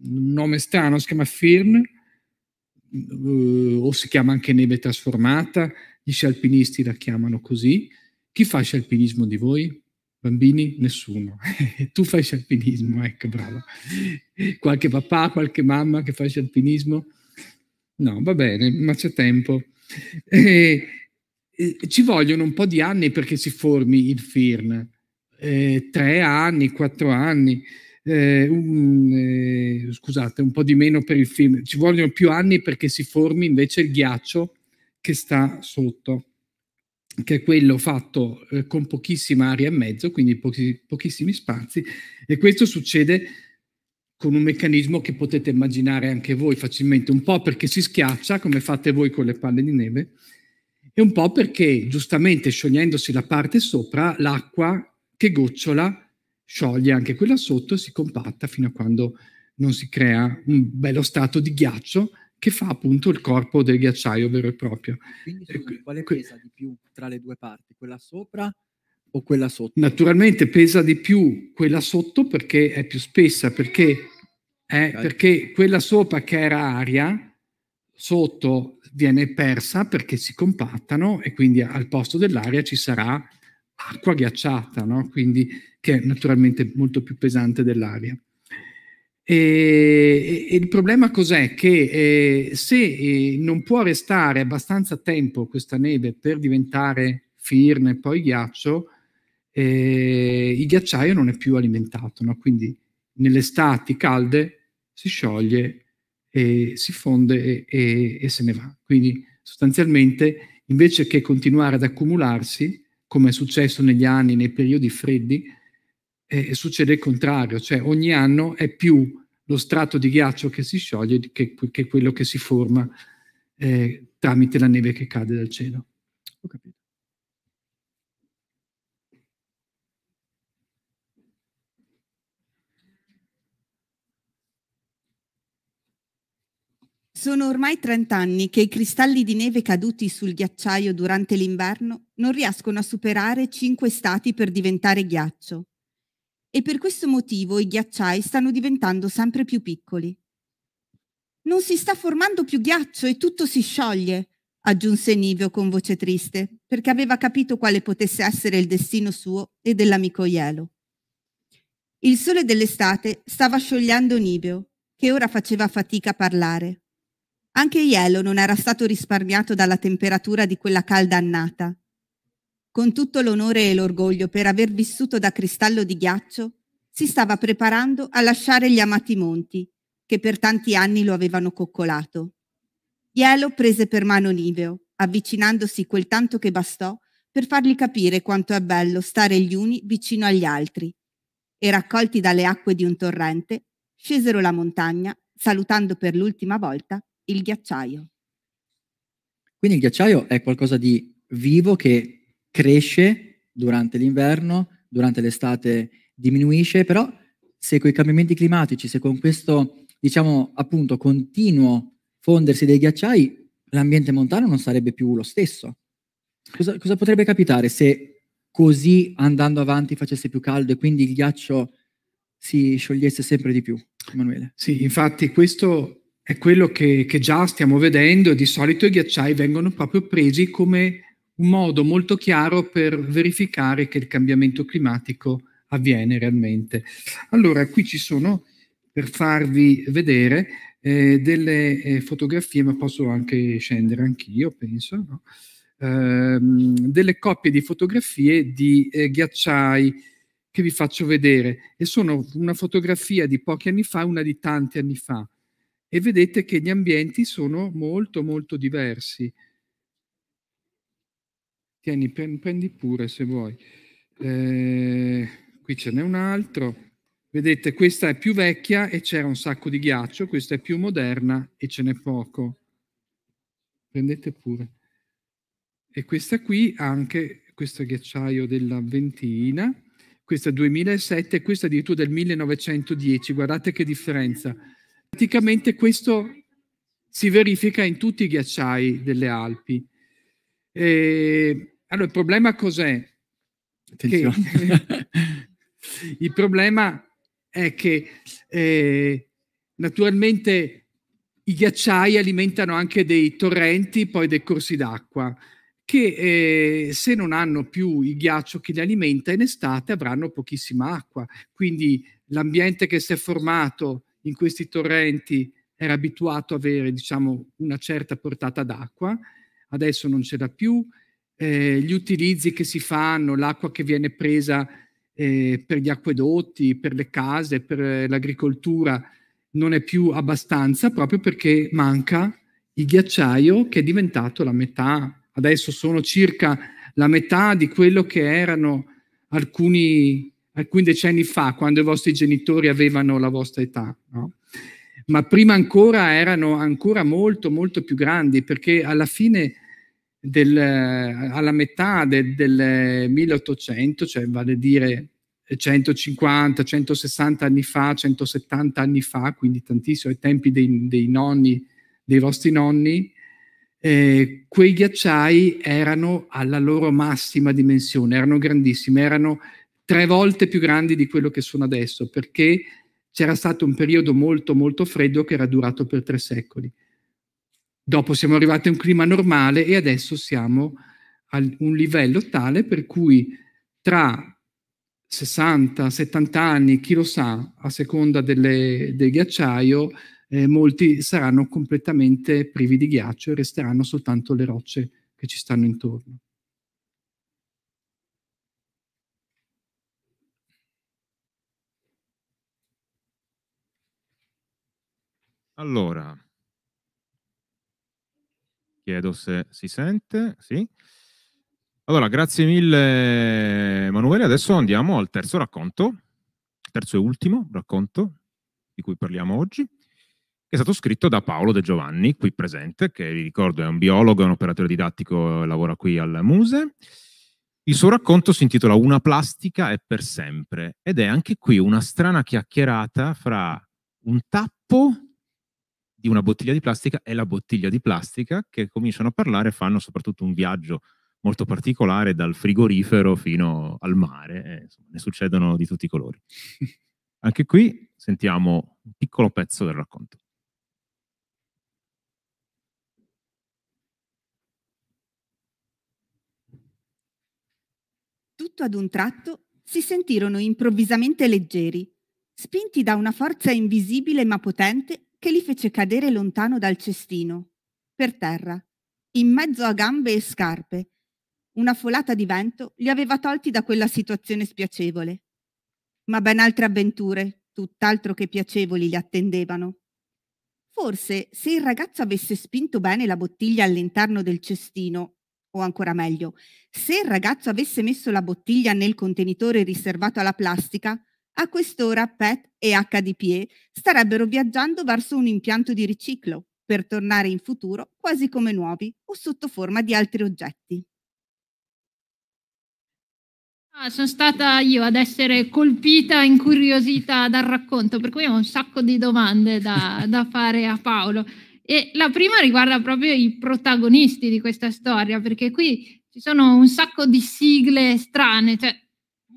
nome strano, si chiama Firn, eh, o si chiama anche neve trasformata, gli scialpinisti la chiamano così. Chi fa scialpinismo di voi? Bambini? Nessuno. tu fai scialpinismo, ecco, bravo. Qualche papà, qualche mamma che fa scialpinismo? No, va bene, ma c'è tempo. Eh, eh, ci vogliono un po' di anni perché si formi il FIRN. Eh, tre anni, quattro anni, eh, un, eh, scusate, un po' di meno per il film, ci vogliono più anni perché si formi invece il ghiaccio che sta sotto, che è quello fatto eh, con pochissima aria e mezzo, quindi pochi, pochissimi spazi, e questo succede con un meccanismo che potete immaginare anche voi facilmente, un po' perché si schiaccia, come fate voi con le palle di neve, e un po' perché giustamente sciogliendosi la parte sopra, l'acqua che gocciola, scioglie anche quella sotto e si compatta fino a quando non si crea un bello stato di ghiaccio che fa appunto il corpo del ghiacciaio vero e proprio. Quindi quale pesa di più tra le due parti? Quella sopra o quella sotto? Naturalmente pesa di più quella sotto perché è più spessa, perché, è, perché quella sopra che era aria sotto viene persa perché si compattano e quindi al posto dell'aria ci sarà acqua ghiacciata, no? quindi che è naturalmente molto più pesante dell'aria. E, e, il problema cos'è? Che eh, se eh, non può restare abbastanza tempo questa neve per diventare firme e poi ghiaccio, eh, il ghiacciaio non è più alimentato, no? quindi nelle estati calde si scioglie si fonde e, e, e, se ne va. Quindi sostanzialmente invece che continuare ad accumularsi, come è successo negli anni, nei periodi freddi, eh, succede il contrario, cioè ogni anno è più lo strato di ghiaccio che si scioglie che, che quello che si forma eh, tramite la neve che cade dal cielo. Ho capito. Sono ormai 30 anni che i cristalli di neve caduti sul ghiacciaio durante l'inverno non riescono a superare 5 stati per diventare ghiaccio. E per questo motivo i ghiacciai stanno diventando sempre più piccoli. Non si sta formando più ghiaccio e tutto si scioglie, aggiunse Nivio con voce triste, perché aveva capito quale potesse essere il destino suo e dell'amico Ielo. Il sole dell'estate stava sciogliendo Nivio, che ora faceva fatica a parlare. Anche Iello non era stato risparmiato dalla temperatura di quella calda annata. Con tutto l'onore e l'orgoglio per aver vissuto da cristallo di ghiaccio, si stava preparando a lasciare gli amati monti, che per tanti anni lo avevano coccolato. Ielo prese per mano Niveo, avvicinandosi quel tanto che bastò per fargli capire quanto è bello stare gli uni vicino agli altri. E raccolti dalle acque di un torrente, scesero la montagna, salutando per l'ultima volta il ghiacciaio. Quindi il ghiacciaio è qualcosa di vivo che cresce durante l'inverno, durante l'estate diminuisce, però se con i cambiamenti climatici, se con questo, diciamo, appunto, continuo fondersi dei ghiacciai, l'ambiente montano non sarebbe più lo stesso. Cosa, cosa potrebbe capitare se così andando avanti facesse più caldo e quindi il ghiaccio si sciogliesse sempre di più, Emanuele? Sì, infatti questo è quello che, che già stiamo vedendo e di solito i ghiacciai vengono proprio presi come un modo molto chiaro per verificare che il cambiamento climatico avviene realmente. Allora, qui ci sono, per farvi vedere, eh, delle eh, fotografie, ma posso anche scendere anch'io, penso, no? eh, delle coppie di fotografie di eh, ghiacciai che vi faccio vedere. E sono una fotografia di pochi anni fa e una di tanti anni fa e vedete che gli ambienti sono molto molto diversi. Tieni, prendi pure se vuoi. Eh, qui ce n'è un altro. Vedete, questa è più vecchia e c'era un sacco di ghiaccio, questa è più moderna e ce n'è poco. Prendete pure. E questa qui anche, questo è ghiacciaio della Ventina, questa è 2007 e questa addirittura del 1910. Guardate che differenza Praticamente questo si verifica in tutti i ghiacciai delle Alpi. E, allora, il problema cos'è? Che, il problema è che eh, naturalmente i ghiacciai alimentano anche dei torrenti, poi dei corsi d'acqua, che eh, se non hanno più il ghiaccio che li alimenta in estate avranno pochissima acqua. Quindi l'ambiente che si è formato in questi torrenti era abituato a avere diciamo, una certa portata d'acqua, adesso non ce l'ha più, eh, gli utilizzi che si fanno, l'acqua che viene presa eh, per gli acquedotti, per le case, per eh, l'agricoltura, non è più abbastanza proprio perché manca il ghiacciaio che è diventato la metà, adesso sono circa la metà di quello che erano alcuni alcuni decenni fa, quando i vostri genitori avevano la vostra età, no? ma prima ancora erano ancora molto, molto più grandi, perché alla fine, del, alla metà del, del 1800, cioè vale a dire 150, 160 anni fa, 170 anni fa, quindi tantissimo, ai tempi dei, dei nonni, dei vostri nonni, eh, quei ghiacciai erano alla loro massima dimensione, erano grandissimi, erano tre volte più grandi di quello che sono adesso, perché c'era stato un periodo molto molto freddo che era durato per tre secoli. Dopo siamo arrivati a un clima normale e adesso siamo a un livello tale per cui tra 60, 70 anni, chi lo sa, a seconda delle, del ghiacciaio, eh, molti saranno completamente privi di ghiaccio e resteranno soltanto le rocce che ci stanno intorno. Allora, chiedo se si sente, sì. Allora, grazie mille Emanuele, adesso andiamo al terzo racconto, terzo e ultimo racconto di cui parliamo oggi, che è stato scritto da Paolo De Giovanni, qui presente, che vi ricordo è un biologo, è un operatore didattico, lavora qui al Muse. Il suo racconto si intitola Una plastica è per sempre ed è anche qui una strana chiacchierata fra un tappo di una bottiglia di plastica è la bottiglia di plastica che cominciano a parlare e fanno soprattutto un viaggio molto particolare dal frigorifero fino al mare, eh, insomma, ne succedono di tutti i colori. Anche qui sentiamo un piccolo pezzo del racconto. Tutto ad un tratto si sentirono improvvisamente leggeri, spinti da una forza invisibile ma potente che li fece cadere lontano dal cestino, per terra, in mezzo a gambe e scarpe. Una folata di vento li aveva tolti da quella situazione spiacevole. Ma ben altre avventure, tutt'altro che piacevoli, li attendevano. Forse se il ragazzo avesse spinto bene la bottiglia all'interno del cestino, o ancora meglio, se il ragazzo avesse messo la bottiglia nel contenitore riservato alla plastica, a quest'ora PET e HDPE starebbero viaggiando verso un impianto di riciclo per tornare in futuro quasi come nuovi o sotto forma di altri oggetti. Ah, sono stata io ad essere colpita, incuriosita dal racconto, per cui ho un sacco di domande da, da fare a Paolo. E la prima riguarda proprio i protagonisti di questa storia, perché qui ci sono un sacco di sigle strane, cioè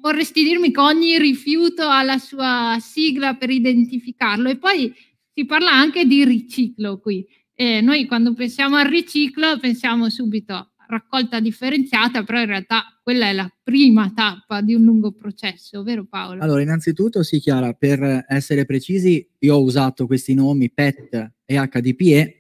vorresti dirmi che ogni rifiuto ha la sua sigla per identificarlo e poi si parla anche di riciclo qui. Eh, noi quando pensiamo al riciclo pensiamo subito a raccolta differenziata, però in realtà quella è la prima tappa di un lungo processo, vero Paolo? Allora, innanzitutto sì Chiara, per essere precisi, io ho usato questi nomi PET e HDPE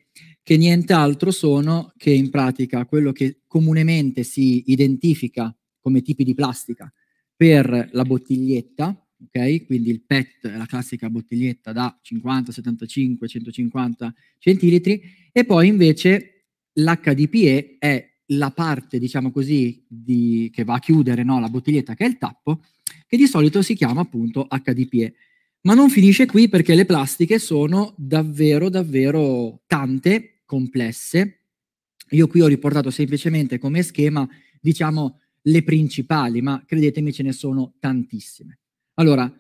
che nient'altro sono che in pratica quello che comunemente si identifica come tipi di plastica per la bottiglietta, ok? Quindi il PET è la classica bottiglietta da 50, 75, 150 centilitri e poi invece l'HDPE è la parte, diciamo così, di, che va a chiudere no, la bottiglietta, che è il tappo, che di solito si chiama appunto HDPE. Ma non finisce qui perché le plastiche sono davvero, davvero tante, complesse. Io qui ho riportato semplicemente come schema, diciamo, le principali, ma credetemi ce ne sono tantissime. Allora,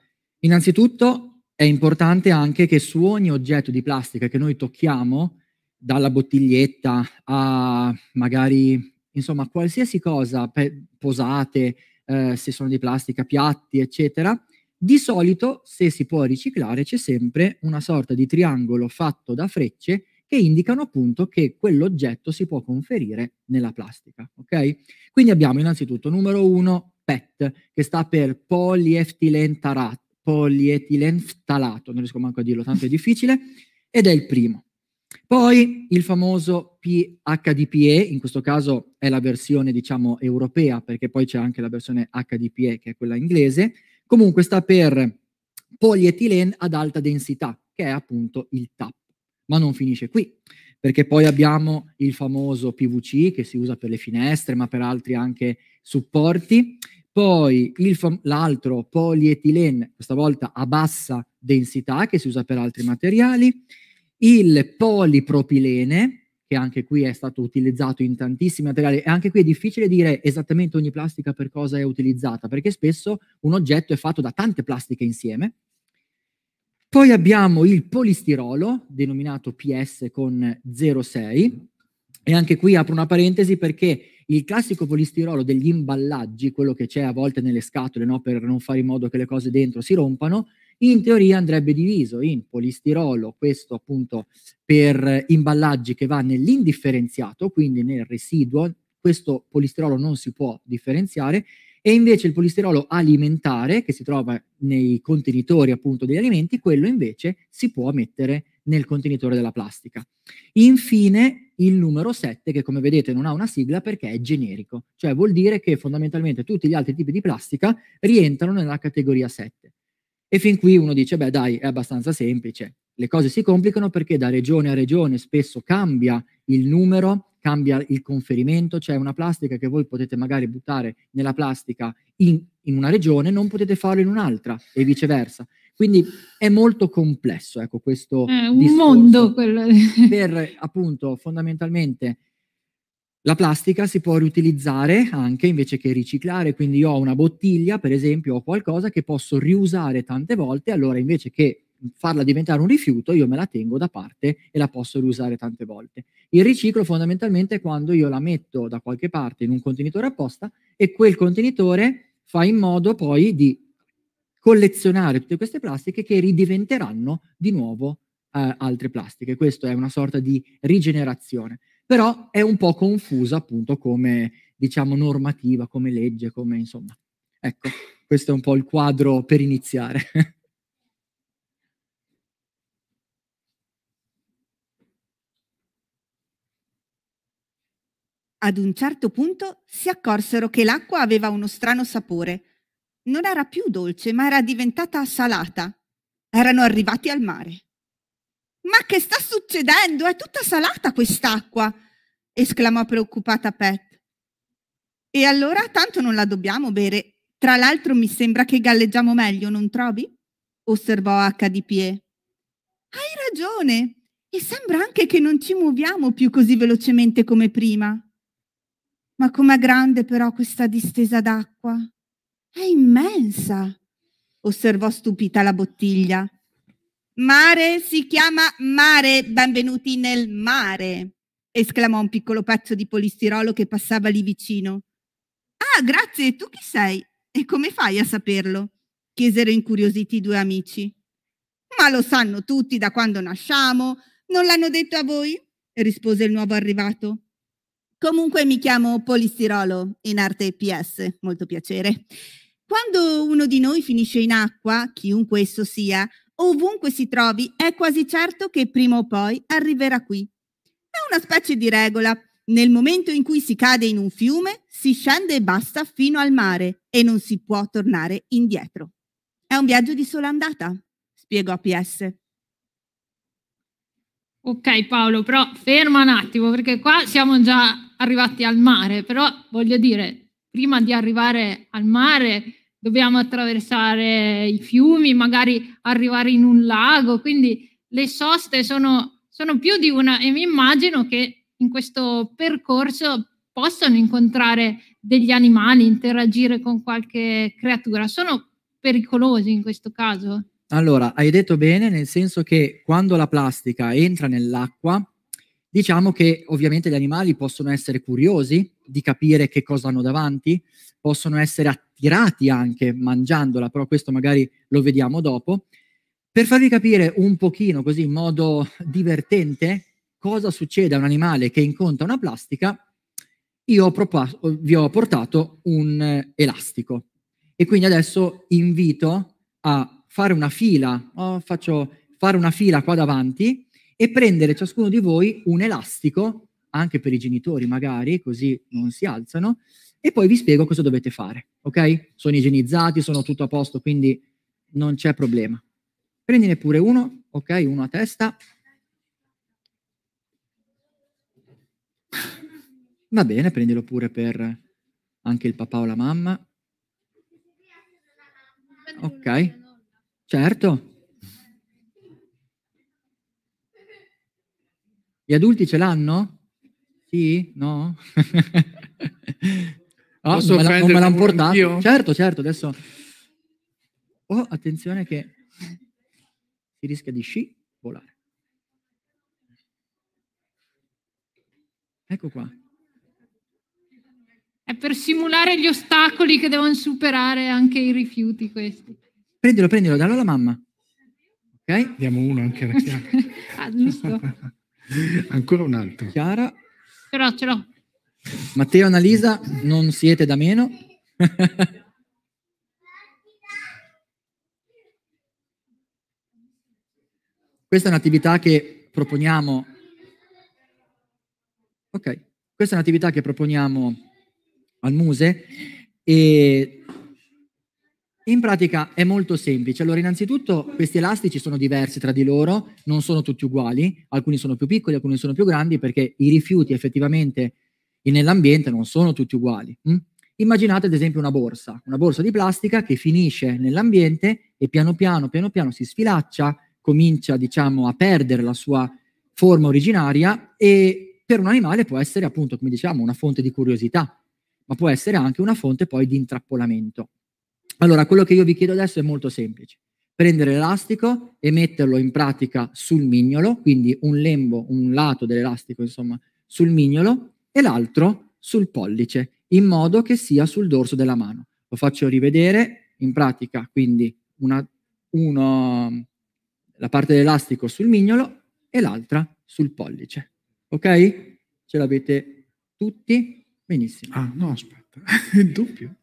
innanzitutto è importante anche che su ogni oggetto di plastica che noi tocchiamo, dalla bottiglietta a magari, insomma, qualsiasi cosa, posate, eh, se sono di plastica, piatti, eccetera, di solito, se si può riciclare, c'è sempre una sorta di triangolo fatto da frecce che indicano appunto che quell'oggetto si può conferire nella plastica. Ok? Quindi abbiamo innanzitutto numero 1 PET, che sta per polietilenftalato, polietilenftalato, non riesco manco a dirlo, tanto è difficile, ed è il primo. Poi il famoso PHDPE, in questo caso è la versione diciamo europea, perché poi c'è anche la versione HDPE che è quella inglese, comunque sta per polietilen ad alta densità, che è appunto il TAP ma non finisce qui, perché poi abbiamo il famoso PVC che si usa per le finestre, ma per altri anche supporti. Poi l'altro polietilene, questa volta a bassa densità, che si usa per altri materiali. Il polipropilene, che anche qui è stato utilizzato in tantissimi materiali, e anche qui è difficile dire esattamente ogni plastica per cosa è utilizzata, perché spesso un oggetto è fatto da tante plastiche insieme, poi abbiamo il polistirolo, denominato PS con 0,6, e anche qui apro una parentesi perché il classico polistirolo degli imballaggi, quello che c'è a volte nelle scatole no, per non fare in modo che le cose dentro si rompano, in teoria andrebbe diviso in polistirolo, questo appunto per imballaggi che va nell'indifferenziato, quindi nel residuo, questo polistirolo non si può differenziare, e invece il polistirolo alimentare, che si trova nei contenitori appunto degli alimenti, quello invece si può mettere nel contenitore della plastica. Infine il numero 7 che come vedete non ha una sigla perché è generico, cioè vuol dire che fondamentalmente tutti gli altri tipi di plastica rientrano nella categoria 7. E fin qui uno dice, beh dai, è abbastanza semplice. Le cose si complicano perché da regione a regione spesso cambia il numero cambia il conferimento, cioè una plastica che voi potete magari buttare nella plastica in, in una regione, non potete farlo in un'altra e viceversa. Quindi è molto complesso, ecco, questo è eh, un mondo quello. per appunto fondamentalmente la plastica si può riutilizzare anche invece che riciclare, quindi io ho una bottiglia, per esempio, o qualcosa che posso riusare tante volte, allora invece che farla diventare un rifiuto, io me la tengo da parte e la posso riusare tante volte. Il riciclo fondamentalmente è quando io la metto da qualche parte in un contenitore apposta e quel contenitore fa in modo poi di collezionare tutte queste plastiche che ridiventeranno di nuovo eh, altre plastiche. Questo è una sorta di rigenerazione, però è un po' confusa appunto come diciamo normativa, come legge, come insomma. Ecco, questo è un po' il quadro per iniziare. Ad un certo punto si accorsero che l'acqua aveva uno strano sapore. Non era più dolce, ma era diventata salata. Erano arrivati al mare. Ma che sta succedendo? È tutta salata quest'acqua! esclamò preoccupata Pet. E allora tanto non la dobbiamo bere. Tra l'altro mi sembra che galleggiamo meglio, non trovi? osservò HDPE. Hai ragione! E sembra anche che non ci muoviamo più così velocemente come prima. Ma com'è grande però questa distesa d'acqua? È immensa, osservò stupita la bottiglia. Mare si chiama mare, benvenuti nel mare, esclamò un piccolo pezzo di polistirolo che passava lì vicino. Ah, grazie, tu chi sei? E come fai a saperlo? chiesero incuriositi i due amici. Ma lo sanno tutti da quando nasciamo, non l'hanno detto a voi? rispose il nuovo arrivato. Comunque mi chiamo Polistirolo, in arte PS, molto piacere. Quando uno di noi finisce in acqua, chiunque esso sia, ovunque si trovi, è quasi certo che prima o poi arriverà qui. È una specie di regola. Nel momento in cui si cade in un fiume, si scende e basta fino al mare e non si può tornare indietro. È un viaggio di sola andata, spiegò PS. Ok Paolo, però ferma un attimo perché qua siamo già arrivati al mare, però voglio dire, prima di arrivare al mare dobbiamo attraversare i fiumi, magari arrivare in un lago, quindi le soste sono, sono più di una e mi immagino che in questo percorso possano incontrare degli animali, interagire con qualche creatura. Sono pericolosi in questo caso? Allora, hai detto bene, nel senso che quando la plastica entra nell'acqua, Diciamo che ovviamente gli animali possono essere curiosi di capire che cosa hanno davanti, possono essere attirati anche mangiandola, però questo magari lo vediamo dopo. Per farvi capire un pochino così in modo divertente cosa succede a un animale che incontra una plastica, io ho proposto, vi ho portato un eh, elastico e quindi adesso invito a fare una fila, oh, faccio fare una fila qua davanti e prendere ciascuno di voi un elastico, anche per i genitori magari, così non si alzano, e poi vi spiego cosa dovete fare, ok? Sono igienizzati, sono tutto a posto, quindi non c'è problema. Prendine pure uno, ok? Uno a testa. Va bene, prendilo pure per anche il papà o la mamma. Ok, certo. Gli adulti ce l'hanno? Sì? No? oh, Posso non me, me l'hanno portato? Anch'io? Certo, certo, adesso... Oh, attenzione che si rischia di scivolare. Ecco qua. È per simulare gli ostacoli che devono superare anche i rifiuti questi. Prendilo, prendilo, dallo alla mamma. Ok? Diamo uno anche alla Chiara. ah, giusto. Ancora un altro. Chiara? Ce l'ho, ce l'ho. Matteo e Analisa, non siete da meno. Questa è un'attività che proponiamo. Ok, questa è un'attività che proponiamo al Muse e in pratica è molto semplice. Allora, innanzitutto questi elastici sono diversi tra di loro, non sono tutti uguali, alcuni sono più piccoli, alcuni sono più grandi, perché i rifiuti effettivamente nell'ambiente non sono tutti uguali. Hm? Immaginate ad esempio una borsa, una borsa di plastica che finisce nell'ambiente e piano piano, piano piano si sfilaccia, comincia diciamo a perdere la sua forma originaria e per un animale può essere appunto, come diciamo, una fonte di curiosità, ma può essere anche una fonte poi di intrappolamento. Allora, quello che io vi chiedo adesso è molto semplice. Prendere l'elastico e metterlo in pratica sul mignolo, quindi un lembo, un lato dell'elastico, insomma, sul mignolo e l'altro sul pollice, in modo che sia sul dorso della mano. Lo faccio rivedere in pratica, quindi una, uno, la parte dell'elastico sul mignolo e l'altra sul pollice. Ok? Ce l'avete tutti? Benissimo. Ah, no, aspetta, è doppio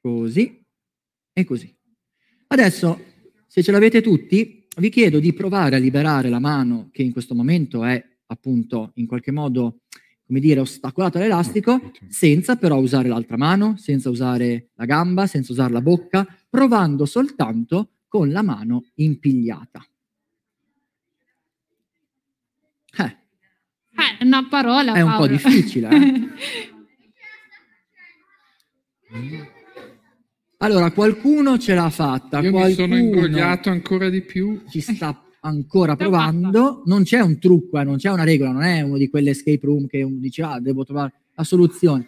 così e così. Adesso, se ce l'avete tutti, vi chiedo di provare a liberare la mano che in questo momento è appunto in qualche modo, come dire, ostacolata all'elastico, senza però usare l'altra mano, senza usare la gamba, senza usare la bocca, provando soltanto con la mano impigliata. Eh. Eh, una parola. È un Paolo. po' difficile. Eh? Allora, qualcuno ce l'ha fatta. Io mi sono ingoiato ancora di più. Ci sta ancora provando. Non c'è un trucco, eh, non c'è una regola, non è uno di quelle escape room che uno dice, ah, devo trovare la soluzione.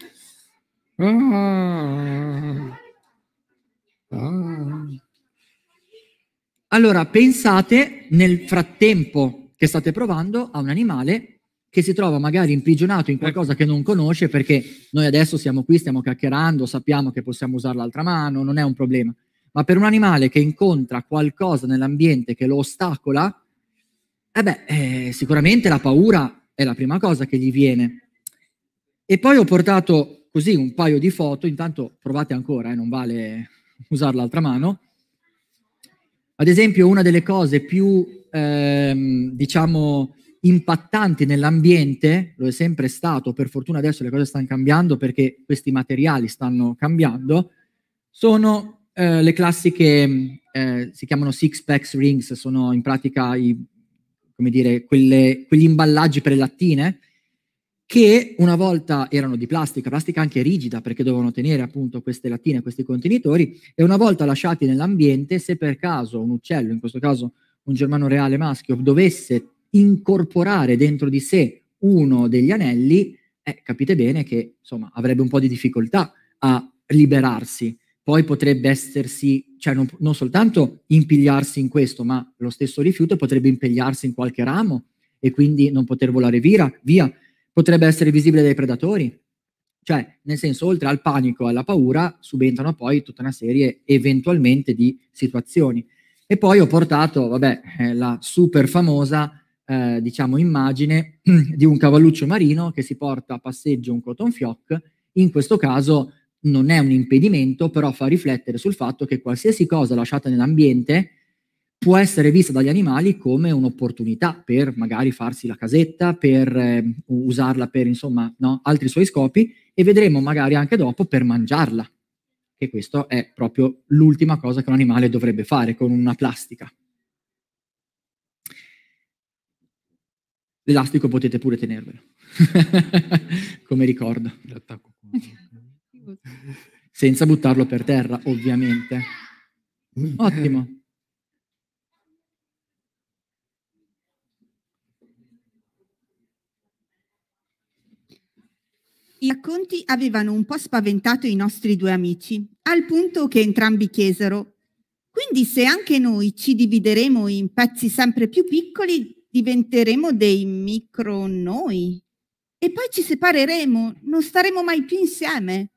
Ah. Ah. Allora, pensate nel frattempo che state provando a un animale che si trova magari imprigionato in qualcosa che non conosce perché noi adesso siamo qui, stiamo chiacchierando, sappiamo che possiamo usare l'altra mano, non è un problema. Ma per un animale che incontra qualcosa nell'ambiente che lo ostacola, eh beh, eh, sicuramente la paura è la prima cosa che gli viene. E poi ho portato così un paio di foto, intanto provate ancora, eh, non vale usare l'altra mano. Ad esempio, una delle cose più, ehm, diciamo, impattanti nell'ambiente, lo è sempre stato, per fortuna adesso le cose stanno cambiando perché questi materiali stanno cambiando, sono eh, le classiche, eh, si chiamano six packs rings, sono in pratica i, come dire, quelle, quegli imballaggi per le lattine che una volta erano di plastica, plastica anche rigida perché dovevano tenere appunto queste lattine, questi contenitori, e una volta lasciati nell'ambiente, se per caso un uccello, in questo caso un germano reale maschio, dovesse incorporare dentro di sé uno degli anelli, eh, capite bene che insomma, avrebbe un po' di difficoltà a liberarsi. Poi potrebbe essersi, cioè non, non soltanto impigliarsi in questo, ma lo stesso rifiuto potrebbe impigliarsi in qualche ramo e quindi non poter volare via, via. potrebbe essere visibile dai predatori. Cioè, nel senso, oltre al panico e alla paura, subentrano poi tutta una serie eventualmente di situazioni. E poi ho portato, vabbè, eh, la super famosa eh, diciamo, immagine di un cavalluccio marino che si porta a passeggio un cotton fioc. In questo caso non è un impedimento, però fa riflettere sul fatto che qualsiasi cosa lasciata nell'ambiente può essere vista dagli animali come un'opportunità per magari farsi la casetta, per eh, usarla per insomma no, altri suoi scopi e vedremo magari anche dopo per mangiarla, che questa è proprio l'ultima cosa che un animale dovrebbe fare con una plastica. L'elastico potete pure tenervelo, come ricordo. Senza buttarlo per terra, ovviamente. Ottimo. I racconti avevano un po' spaventato i nostri due amici, al punto che entrambi chiesero, quindi se anche noi ci divideremo in pezzi sempre più piccoli, diventeremo dei micro noi e poi ci separeremo, non staremo mai più insieme.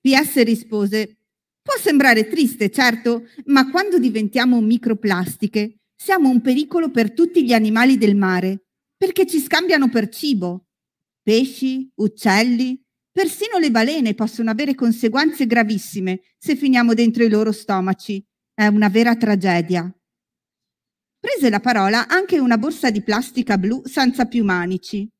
P.S. rispose, può sembrare triste, certo, ma quando diventiamo microplastiche siamo un pericolo per tutti gli animali del mare, perché ci scambiano per cibo. Pesci, uccelli, persino le balene possono avere conseguenze gravissime se finiamo dentro i loro stomaci. È una vera tragedia prese la parola anche una borsa di plastica blu senza più manici.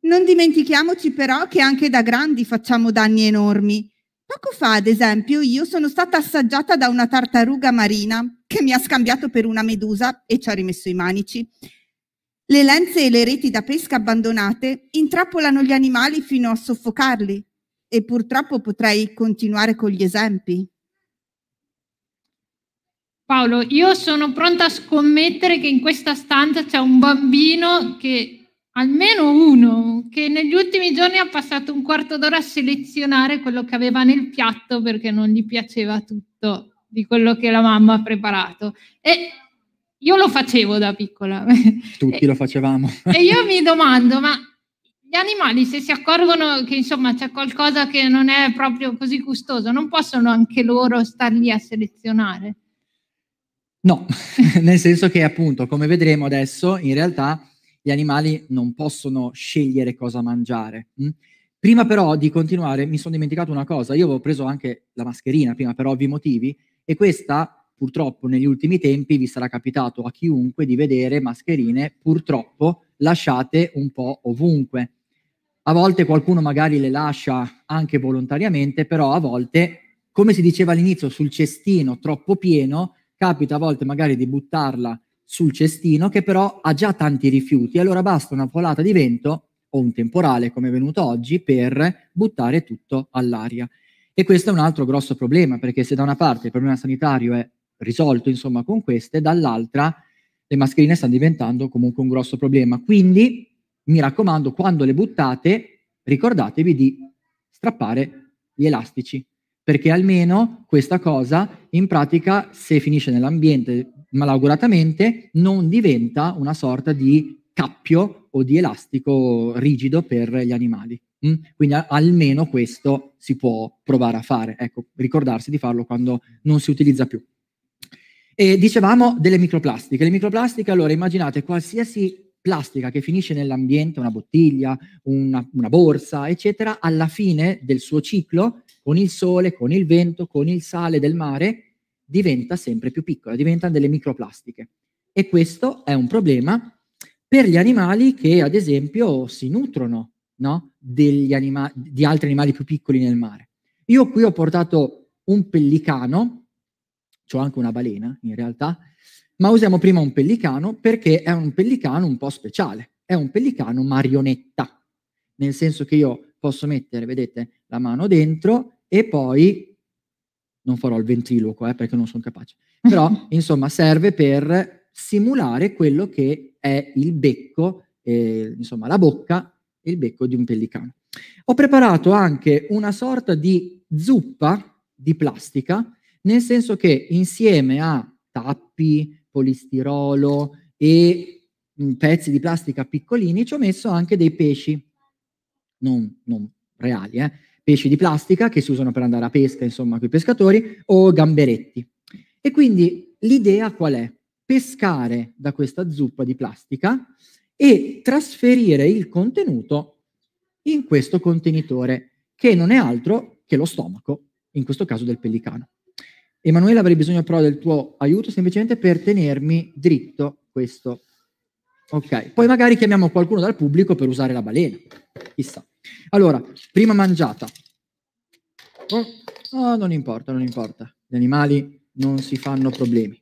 Non dimentichiamoci però che anche da grandi facciamo danni enormi. Poco fa, ad esempio, io sono stata assaggiata da una tartaruga marina che mi ha scambiato per una medusa e ci ha rimesso i manici. Le lenze e le reti da pesca abbandonate intrappolano gli animali fino a soffocarli e purtroppo potrei continuare con gli esempi. Paolo, io sono pronta a scommettere che in questa stanza c'è un bambino che, almeno uno, che negli ultimi giorni ha passato un quarto d'ora a selezionare quello che aveva nel piatto perché non gli piaceva tutto di quello che la mamma ha preparato. E io lo facevo da piccola. Tutti e, lo facevamo. e io mi domando, ma gli animali se si accorgono che insomma c'è qualcosa che non è proprio così gustoso, non possono anche loro star lì a selezionare? No, nel senso che appunto, come vedremo adesso, in realtà gli animali non possono scegliere cosa mangiare. Mm? Prima però di continuare mi sono dimenticato una cosa, io avevo preso anche la mascherina prima per ovvi motivi e questa purtroppo negli ultimi tempi vi sarà capitato a chiunque di vedere mascherine purtroppo lasciate un po' ovunque. A volte qualcuno magari le lascia anche volontariamente, però a volte, come si diceva all'inizio, sul cestino troppo pieno capita a volte magari di buttarla sul cestino che però ha già tanti rifiuti, allora basta una folata di vento o un temporale come è venuto oggi per buttare tutto all'aria. E questo è un altro grosso problema, perché se da una parte il problema sanitario è risolto insomma con queste, dall'altra le mascherine stanno diventando comunque un grosso problema. Quindi mi raccomando, quando le buttate, ricordatevi di strappare gli elastici, perché almeno questa cosa in pratica se finisce nell'ambiente malauguratamente non diventa una sorta di cappio o di elastico rigido per gli animali. Mm? Quindi almeno questo si può provare a fare, ecco, ricordarsi di farlo quando non si utilizza più. E dicevamo delle microplastiche. Le microplastiche, allora immaginate qualsiasi plastica che finisce nell'ambiente, una bottiglia, una, una borsa, eccetera, alla fine del suo ciclo con il sole, con il vento, con il sale del mare, diventa sempre più piccola, diventano delle microplastiche. E questo è un problema per gli animali che, ad esempio, si nutrono no? anima- di altri animali più piccoli nel mare. Io qui ho portato un pellicano, ho anche una balena in realtà, ma usiamo prima un pellicano perché è un pellicano un po' speciale, è un pellicano marionetta, nel senso che io posso mettere, vedete, la mano dentro e poi, non farò il ventriloquo eh, perché non sono capace, però insomma serve per simulare quello che è il becco, eh, insomma la bocca e il becco di un pellicano. Ho preparato anche una sorta di zuppa di plastica, nel senso che insieme a tappi, polistirolo e mh, mm, pezzi di plastica piccolini ci ho messo anche dei pesci, non, non reali, eh, pesci di plastica che si usano per andare a pesca, insomma, con i pescatori, o gamberetti. E quindi l'idea qual è? Pescare da questa zuppa di plastica e trasferire il contenuto in questo contenitore, che non è altro che lo stomaco, in questo caso del pellicano. Emanuele avrei bisogno però del tuo aiuto semplicemente per tenermi dritto questo Ok, poi magari chiamiamo qualcuno dal pubblico per usare la balena. Chissà. Allora, prima mangiata. Oh, oh non importa, non importa. Gli animali non si fanno problemi.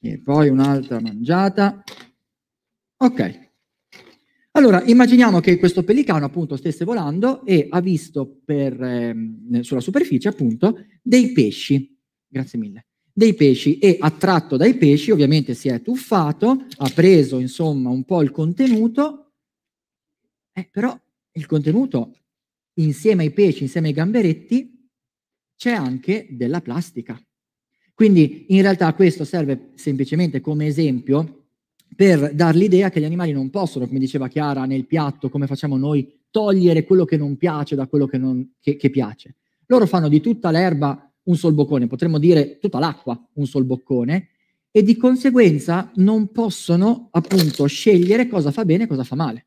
E poi un'altra mangiata. Ok. Allora, immaginiamo che questo pellicano appunto stesse volando e ha visto per, eh, sulla superficie appunto dei pesci. Grazie mille dei pesci e attratto dai pesci ovviamente si è tuffato, ha preso insomma un po' il contenuto, eh, però il contenuto insieme ai pesci, insieme ai gamberetti, c'è anche della plastica. Quindi in realtà questo serve semplicemente come esempio per dar l'idea che gli animali non possono, come diceva Chiara, nel piatto, come facciamo noi, togliere quello che non piace da quello che, non, che, che piace. Loro fanno di tutta l'erba un sol boccone, potremmo dire tutta l'acqua un sol boccone, e di conseguenza non possono appunto scegliere cosa fa bene e cosa fa male.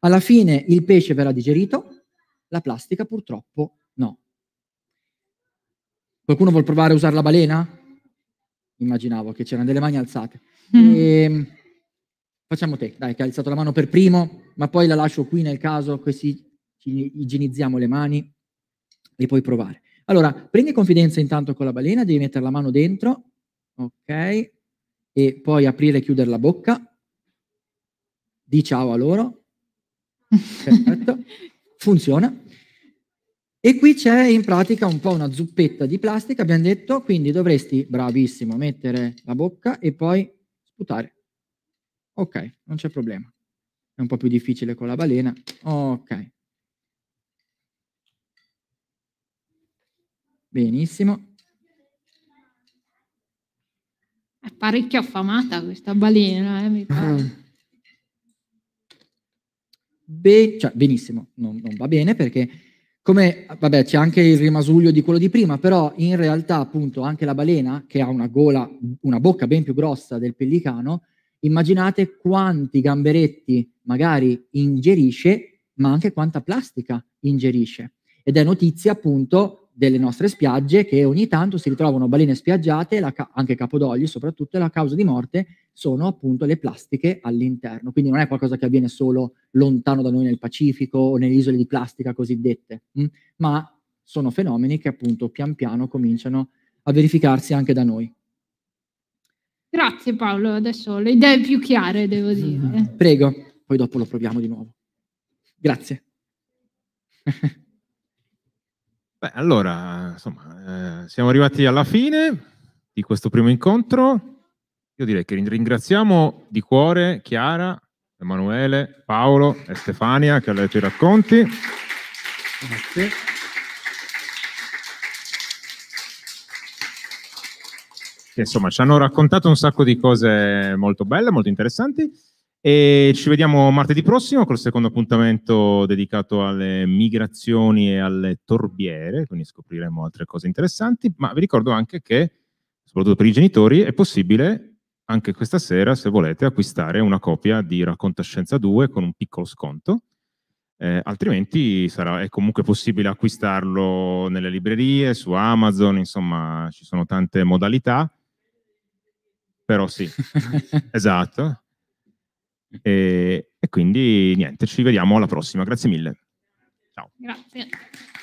Alla fine il pesce verrà digerito, la plastica purtroppo no. Qualcuno vuole provare a usare la balena? Immaginavo che c'erano delle mani alzate. Mm. E... Ehm, facciamo te, dai, che hai alzato la mano per primo, ma poi la lascio qui nel caso così ci igienizziamo le mani e puoi provare. Allora, prendi confidenza intanto con la balena, devi mettere la mano dentro, ok? E poi aprire e chiudere la bocca. Di ciao a loro. Perfetto. Funziona. E qui c'è in pratica un po' una zuppetta di plastica, abbiamo detto, quindi dovresti, bravissimo, mettere la bocca e poi sputare. Ok, non c'è problema. È un po' più difficile con la balena. Ok. Benissimo. È parecchio affamata questa balena, eh, mi pare. Mm. Be- cioè, benissimo, non, non, va bene perché come, vabbè, c'è anche il rimasuglio di quello di prima, però in realtà appunto anche la balena, che ha una gola, una bocca ben più grossa del pellicano, immaginate quanti gamberetti magari ingerisce, ma anche quanta plastica ingerisce. Ed è notizia appunto delle nostre spiagge che ogni tanto si ritrovano balene spiaggiate, ca- anche capodogli soprattutto, e la causa di morte sono appunto le plastiche all'interno. Quindi non è qualcosa che avviene solo lontano da noi nel Pacifico o nelle isole di plastica cosiddette, mh? Mm? ma sono fenomeni che appunto pian piano cominciano a verificarsi anche da noi. Grazie Paolo, adesso le idee più chiare devo dire. Prego, poi dopo lo proviamo di nuovo. Grazie. Beh, allora, insomma, eh, siamo arrivati alla fine di questo primo incontro. Io direi che ringraziamo di cuore Chiara, Emanuele, Paolo e Stefania che hanno letto i racconti. Grazie. Che, insomma, ci hanno raccontato un sacco di cose molto belle, molto interessanti. E ci vediamo martedì prossimo col secondo appuntamento dedicato alle migrazioni e alle torbiere, quindi scopriremo altre cose interessanti, ma vi ricordo anche che, soprattutto per i genitori, è possibile anche questa sera, se volete, acquistare una copia di Racconta Scienza 2 con un piccolo sconto, eh, altrimenti sarà, è comunque possibile acquistarlo nelle librerie, su Amazon, insomma ci sono tante modalità, però sì, esatto. E, e quindi niente, ci vediamo alla prossima. Grazie mille. Ciao. Grazie.